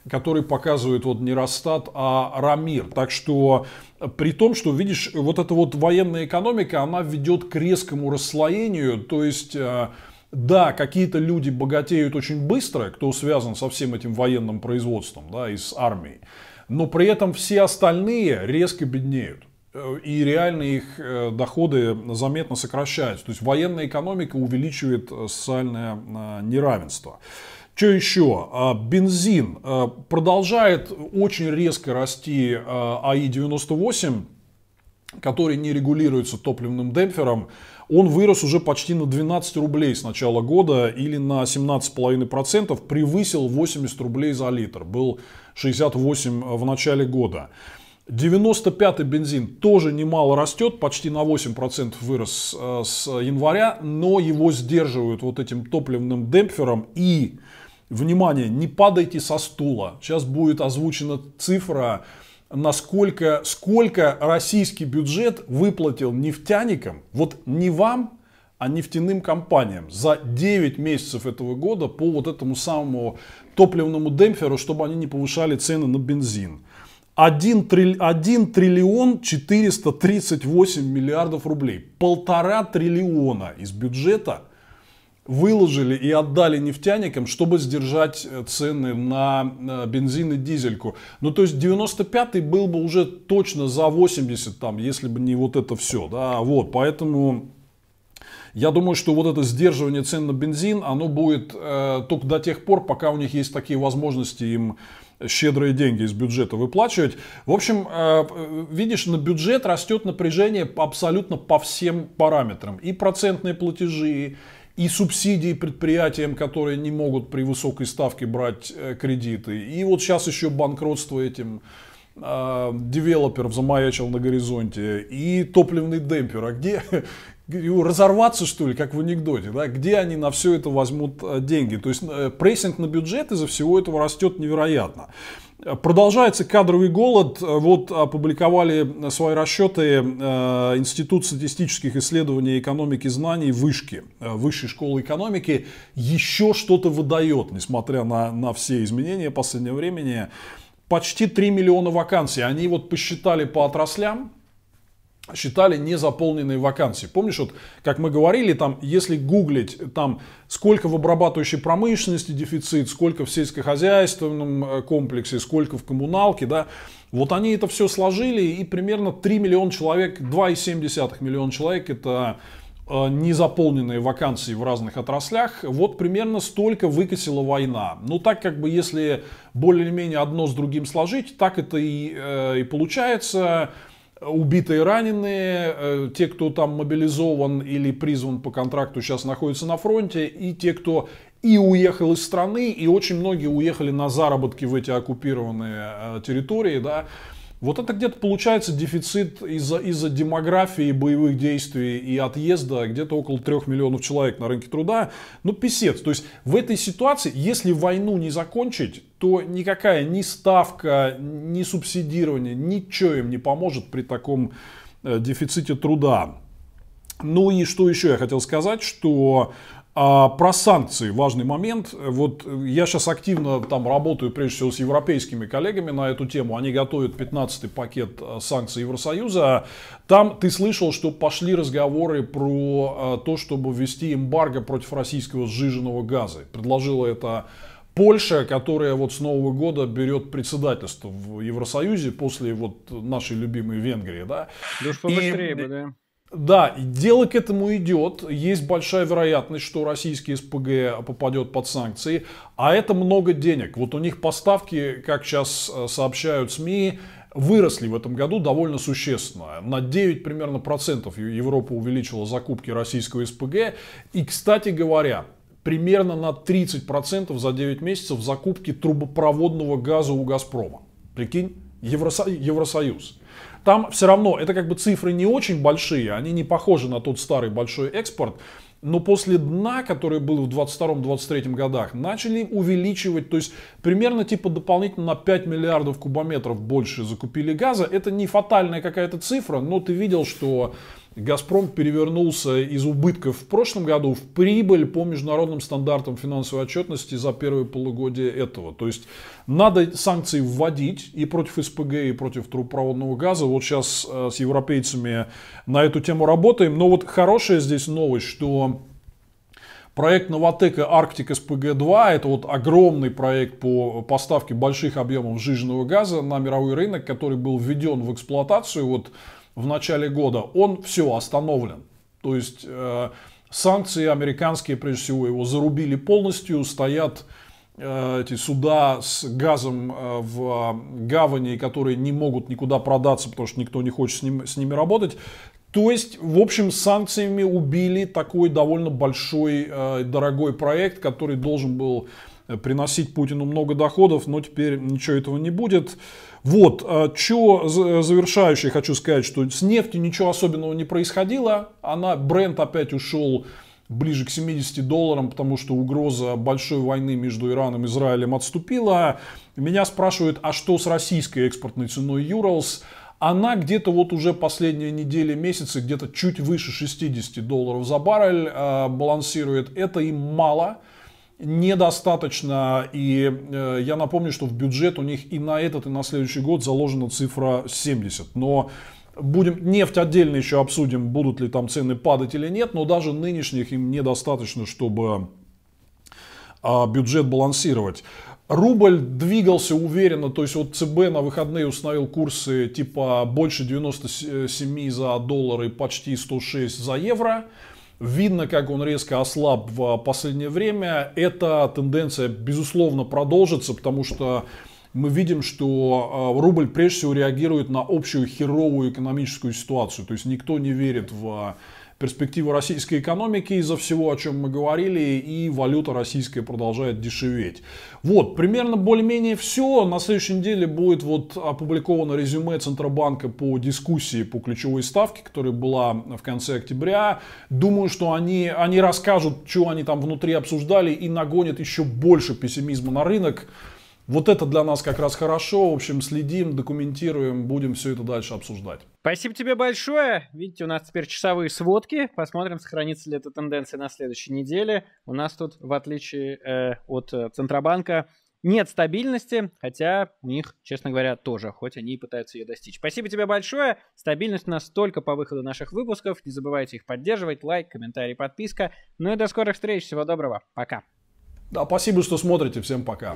Speaker 2: который показывает вот не Росстат, а Рамир. Так что э, при том, что, видишь, вот эта вот военная экономика, она ведет к резкому расслоению, то есть э, да, какие-то люди богатеют очень быстро, кто связан со всем этим военным производством, да, и с армией. Но при этом все остальные резко беднеют. Э, и реально их э, доходы заметно сокращаются. То есть военная экономика увеличивает э, социальное неравенство. Что еще? А, бензин продолжает очень резко расти АИ-98, который не регулируется топливным демпфером он вырос уже почти на 12 рублей с начала года или на 17,5%, превысил 80 рублей за литр, был 68 в начале года. 95-й бензин тоже немало растет, почти на 8% вырос э, с января, но его сдерживают вот этим топливным демпфером и, внимание, не падайте со стула. Сейчас будет озвучена цифра, насколько, сколько российский бюджет выплатил нефтяникам, вот не вам, а нефтяным компаниям за 9 месяцев этого года по вот этому самому топливному демпферу, чтобы они не повышали цены на бензин. 1, триль, 1 триллион 438 миллиардов рублей. Полтора триллиона из бюджета – выложили и отдали нефтяникам, чтобы сдержать э, цены на э, бензин и дизельку. Ну, то есть 95-й был бы уже точно за 80, там, если бы не вот это все. Да, вот, поэтому... Я думаю, что вот это сдерживание цен на бензин, оно будет э, только до тех пор, пока у них есть такие возможности им щедрые деньги из бюджета выплачивать. В общем, э, видишь, на бюджет растет напряжение абсолютно по всем параметрам. И процентные платежи, и субсидии предприятиям, которые не могут при высокой ставке брать э, кредиты. И вот сейчас еще банкротство этим а, девелопер девелоперов замаячил на горизонте. И топливный демпфер. А где, разорваться, что ли, как в анекдоте, да, где они на все это возьмут э, деньги. То есть э, прессинг на бюджет из-за всего этого растет невероятно. Продолжается кадровый голод. Вот опубликовали свои расчеты э, Институт статистических исследований экономики знаний Вышки, э, Высшей школы экономики. Еще что-то выдает, несмотря на, на все изменения последнего времени. Почти 3 миллиона вакансий. Они вот посчитали по отраслям, считали незаполненные вакансии. Помнишь, вот как мы говорили, там, если гуглить, там, сколько в обрабатывающей промышленности дефицит, сколько в сельскохозяйственном э, комплексе, сколько в коммуналке, да, вот они это все сложили, и примерно 3 миллиона человек, 2,7 миллиона человек, это э, незаполненные вакансии в разных отраслях, вот примерно столько выкосила война. Ну так как бы если более-менее одно с другим сложить, так это и, э, и получается убитые, раненые, э, те, кто там мобилизован или призван по контракту, сейчас находятся на фронте, и те, кто и уехал из страны, и очень многие уехали на заработки в эти оккупированные э, территории, да, вот это где-то получается дефицит из-за из демографии, боевых действий и отъезда а где-то около 3 миллионов человек на рынке труда. Ну, писец. То есть в этой ситуации, если войну не закончить, то никакая ни ставка, ни субсидирование, ничего им не поможет при таком э, дефиците труда. Ну и что еще я хотел сказать, что а про санкции важный момент. Вот э, я сейчас активно там работаю, прежде всего, с европейскими коллегами на эту тему. Они готовят 15-й пакет э, санкций Евросоюза. Там ты слышал, что пошли разговоры про э, то, чтобы ввести эмбарго против российского сжиженного газа. Предложила это Польша, которая вот с Нового года берет председательство в Евросоюзе после вот нашей любимой Венгрии, да. Да уж побыстрее и, бы, да. Да, дело к этому идет. Есть большая вероятность, что российский СПГ попадет под санкции. А это много денег. Вот у них поставки, как сейчас э, сообщают СМИ, выросли в этом году довольно существенно. На 9 примерно процентов Европа увеличила закупки российского СПГ. И, кстати говоря, примерно на 30 процентов за 9 месяцев закупки трубопроводного газа у «Газпрома». Прикинь, Евросоюз. Там все равно, это как бы цифры не очень большие, они не похожи на тот старый большой экспорт, но после дна, который был в 22-23 годах, начали увеличивать, то есть примерно типа дополнительно на 5 миллиардов кубометров больше закупили газа. Это не фатальная какая-то цифра, но ты видел, что Газпром перевернулся из убытков в прошлом году в прибыль по международным стандартам финансовой отчетности за первое полугодие этого. То есть надо санкции вводить и против СПГ, и против трубопроводного газа. Вот сейчас э, с европейцами на эту тему работаем. Но вот хорошая здесь новость, что Проект Новотека Арктик СПГ-2 – это вот огромный проект по поставке больших объемов жиженного газа на мировой рынок, который был введен в эксплуатацию вот в начале года, он все остановлен. То есть э, санкции американские, прежде всего, его зарубили полностью, стоят э, эти суда с газом э, в гавани, которые не могут никуда продаться, потому что никто не хочет с, ним, с ними работать. То есть, в общем, санкциями убили такой довольно большой, э, дорогой проект, который должен был э, приносить Путину много доходов, но теперь ничего этого не будет. Вот, а что завершающее хочу сказать, что с нефтью ничего особенного не происходило. Она, бренд опять ушел ближе к 70 долларам, потому что угроза большой войны между Ираном и Израилем отступила. Меня спрашивают, а что с российской экспортной ценой Юралс? Она где-то вот уже последние недели, месяцы, где-то чуть выше 60 долларов за баррель э, балансирует. Это им мало недостаточно. И э, я напомню, что в бюджет у них и на этот, и на следующий год заложена цифра 70. Но будем нефть отдельно еще обсудим, будут ли там цены падать или нет, но даже нынешних им недостаточно, чтобы а, бюджет балансировать. Рубль двигался уверенно, то есть вот ЦБ на выходные установил курсы типа больше 97 э, за доллары, почти 106 за евро. Видно, как он резко ослаб в последнее время. Эта тенденция, безусловно, продолжится, потому что мы видим, что а, рубль прежде всего реагирует на общую херовую экономическую ситуацию. То есть никто не верит в перспективы российской экономики из-за всего, о чем мы говорили, и валюта российская продолжает дешеветь. Вот, примерно более-менее все. На следующей неделе будет вот опубликовано резюме Центробанка по дискуссии по ключевой ставке, которая была в конце октября. Думаю, что они, они расскажут, что они там внутри обсуждали и нагонят еще больше пессимизма на рынок. Вот это для нас как раз хорошо. В общем, следим, документируем, будем все это дальше обсуждать.
Speaker 1: Спасибо тебе большое. Видите, у нас теперь часовые сводки. Посмотрим, сохранится ли эта тенденция на следующей неделе. У нас тут, в отличие э, от э, Центробанка, нет стабильности, хотя у них, честно говоря, тоже, хоть они и пытаются ее достичь. Спасибо тебе большое. Стабильность у нас только по выходу наших выпусков. Не забывайте их поддерживать. Лайк, комментарий, подписка. Ну и до скорых встреч. Всего доброго. Пока.
Speaker 2: Да, спасибо, что смотрите. Всем пока.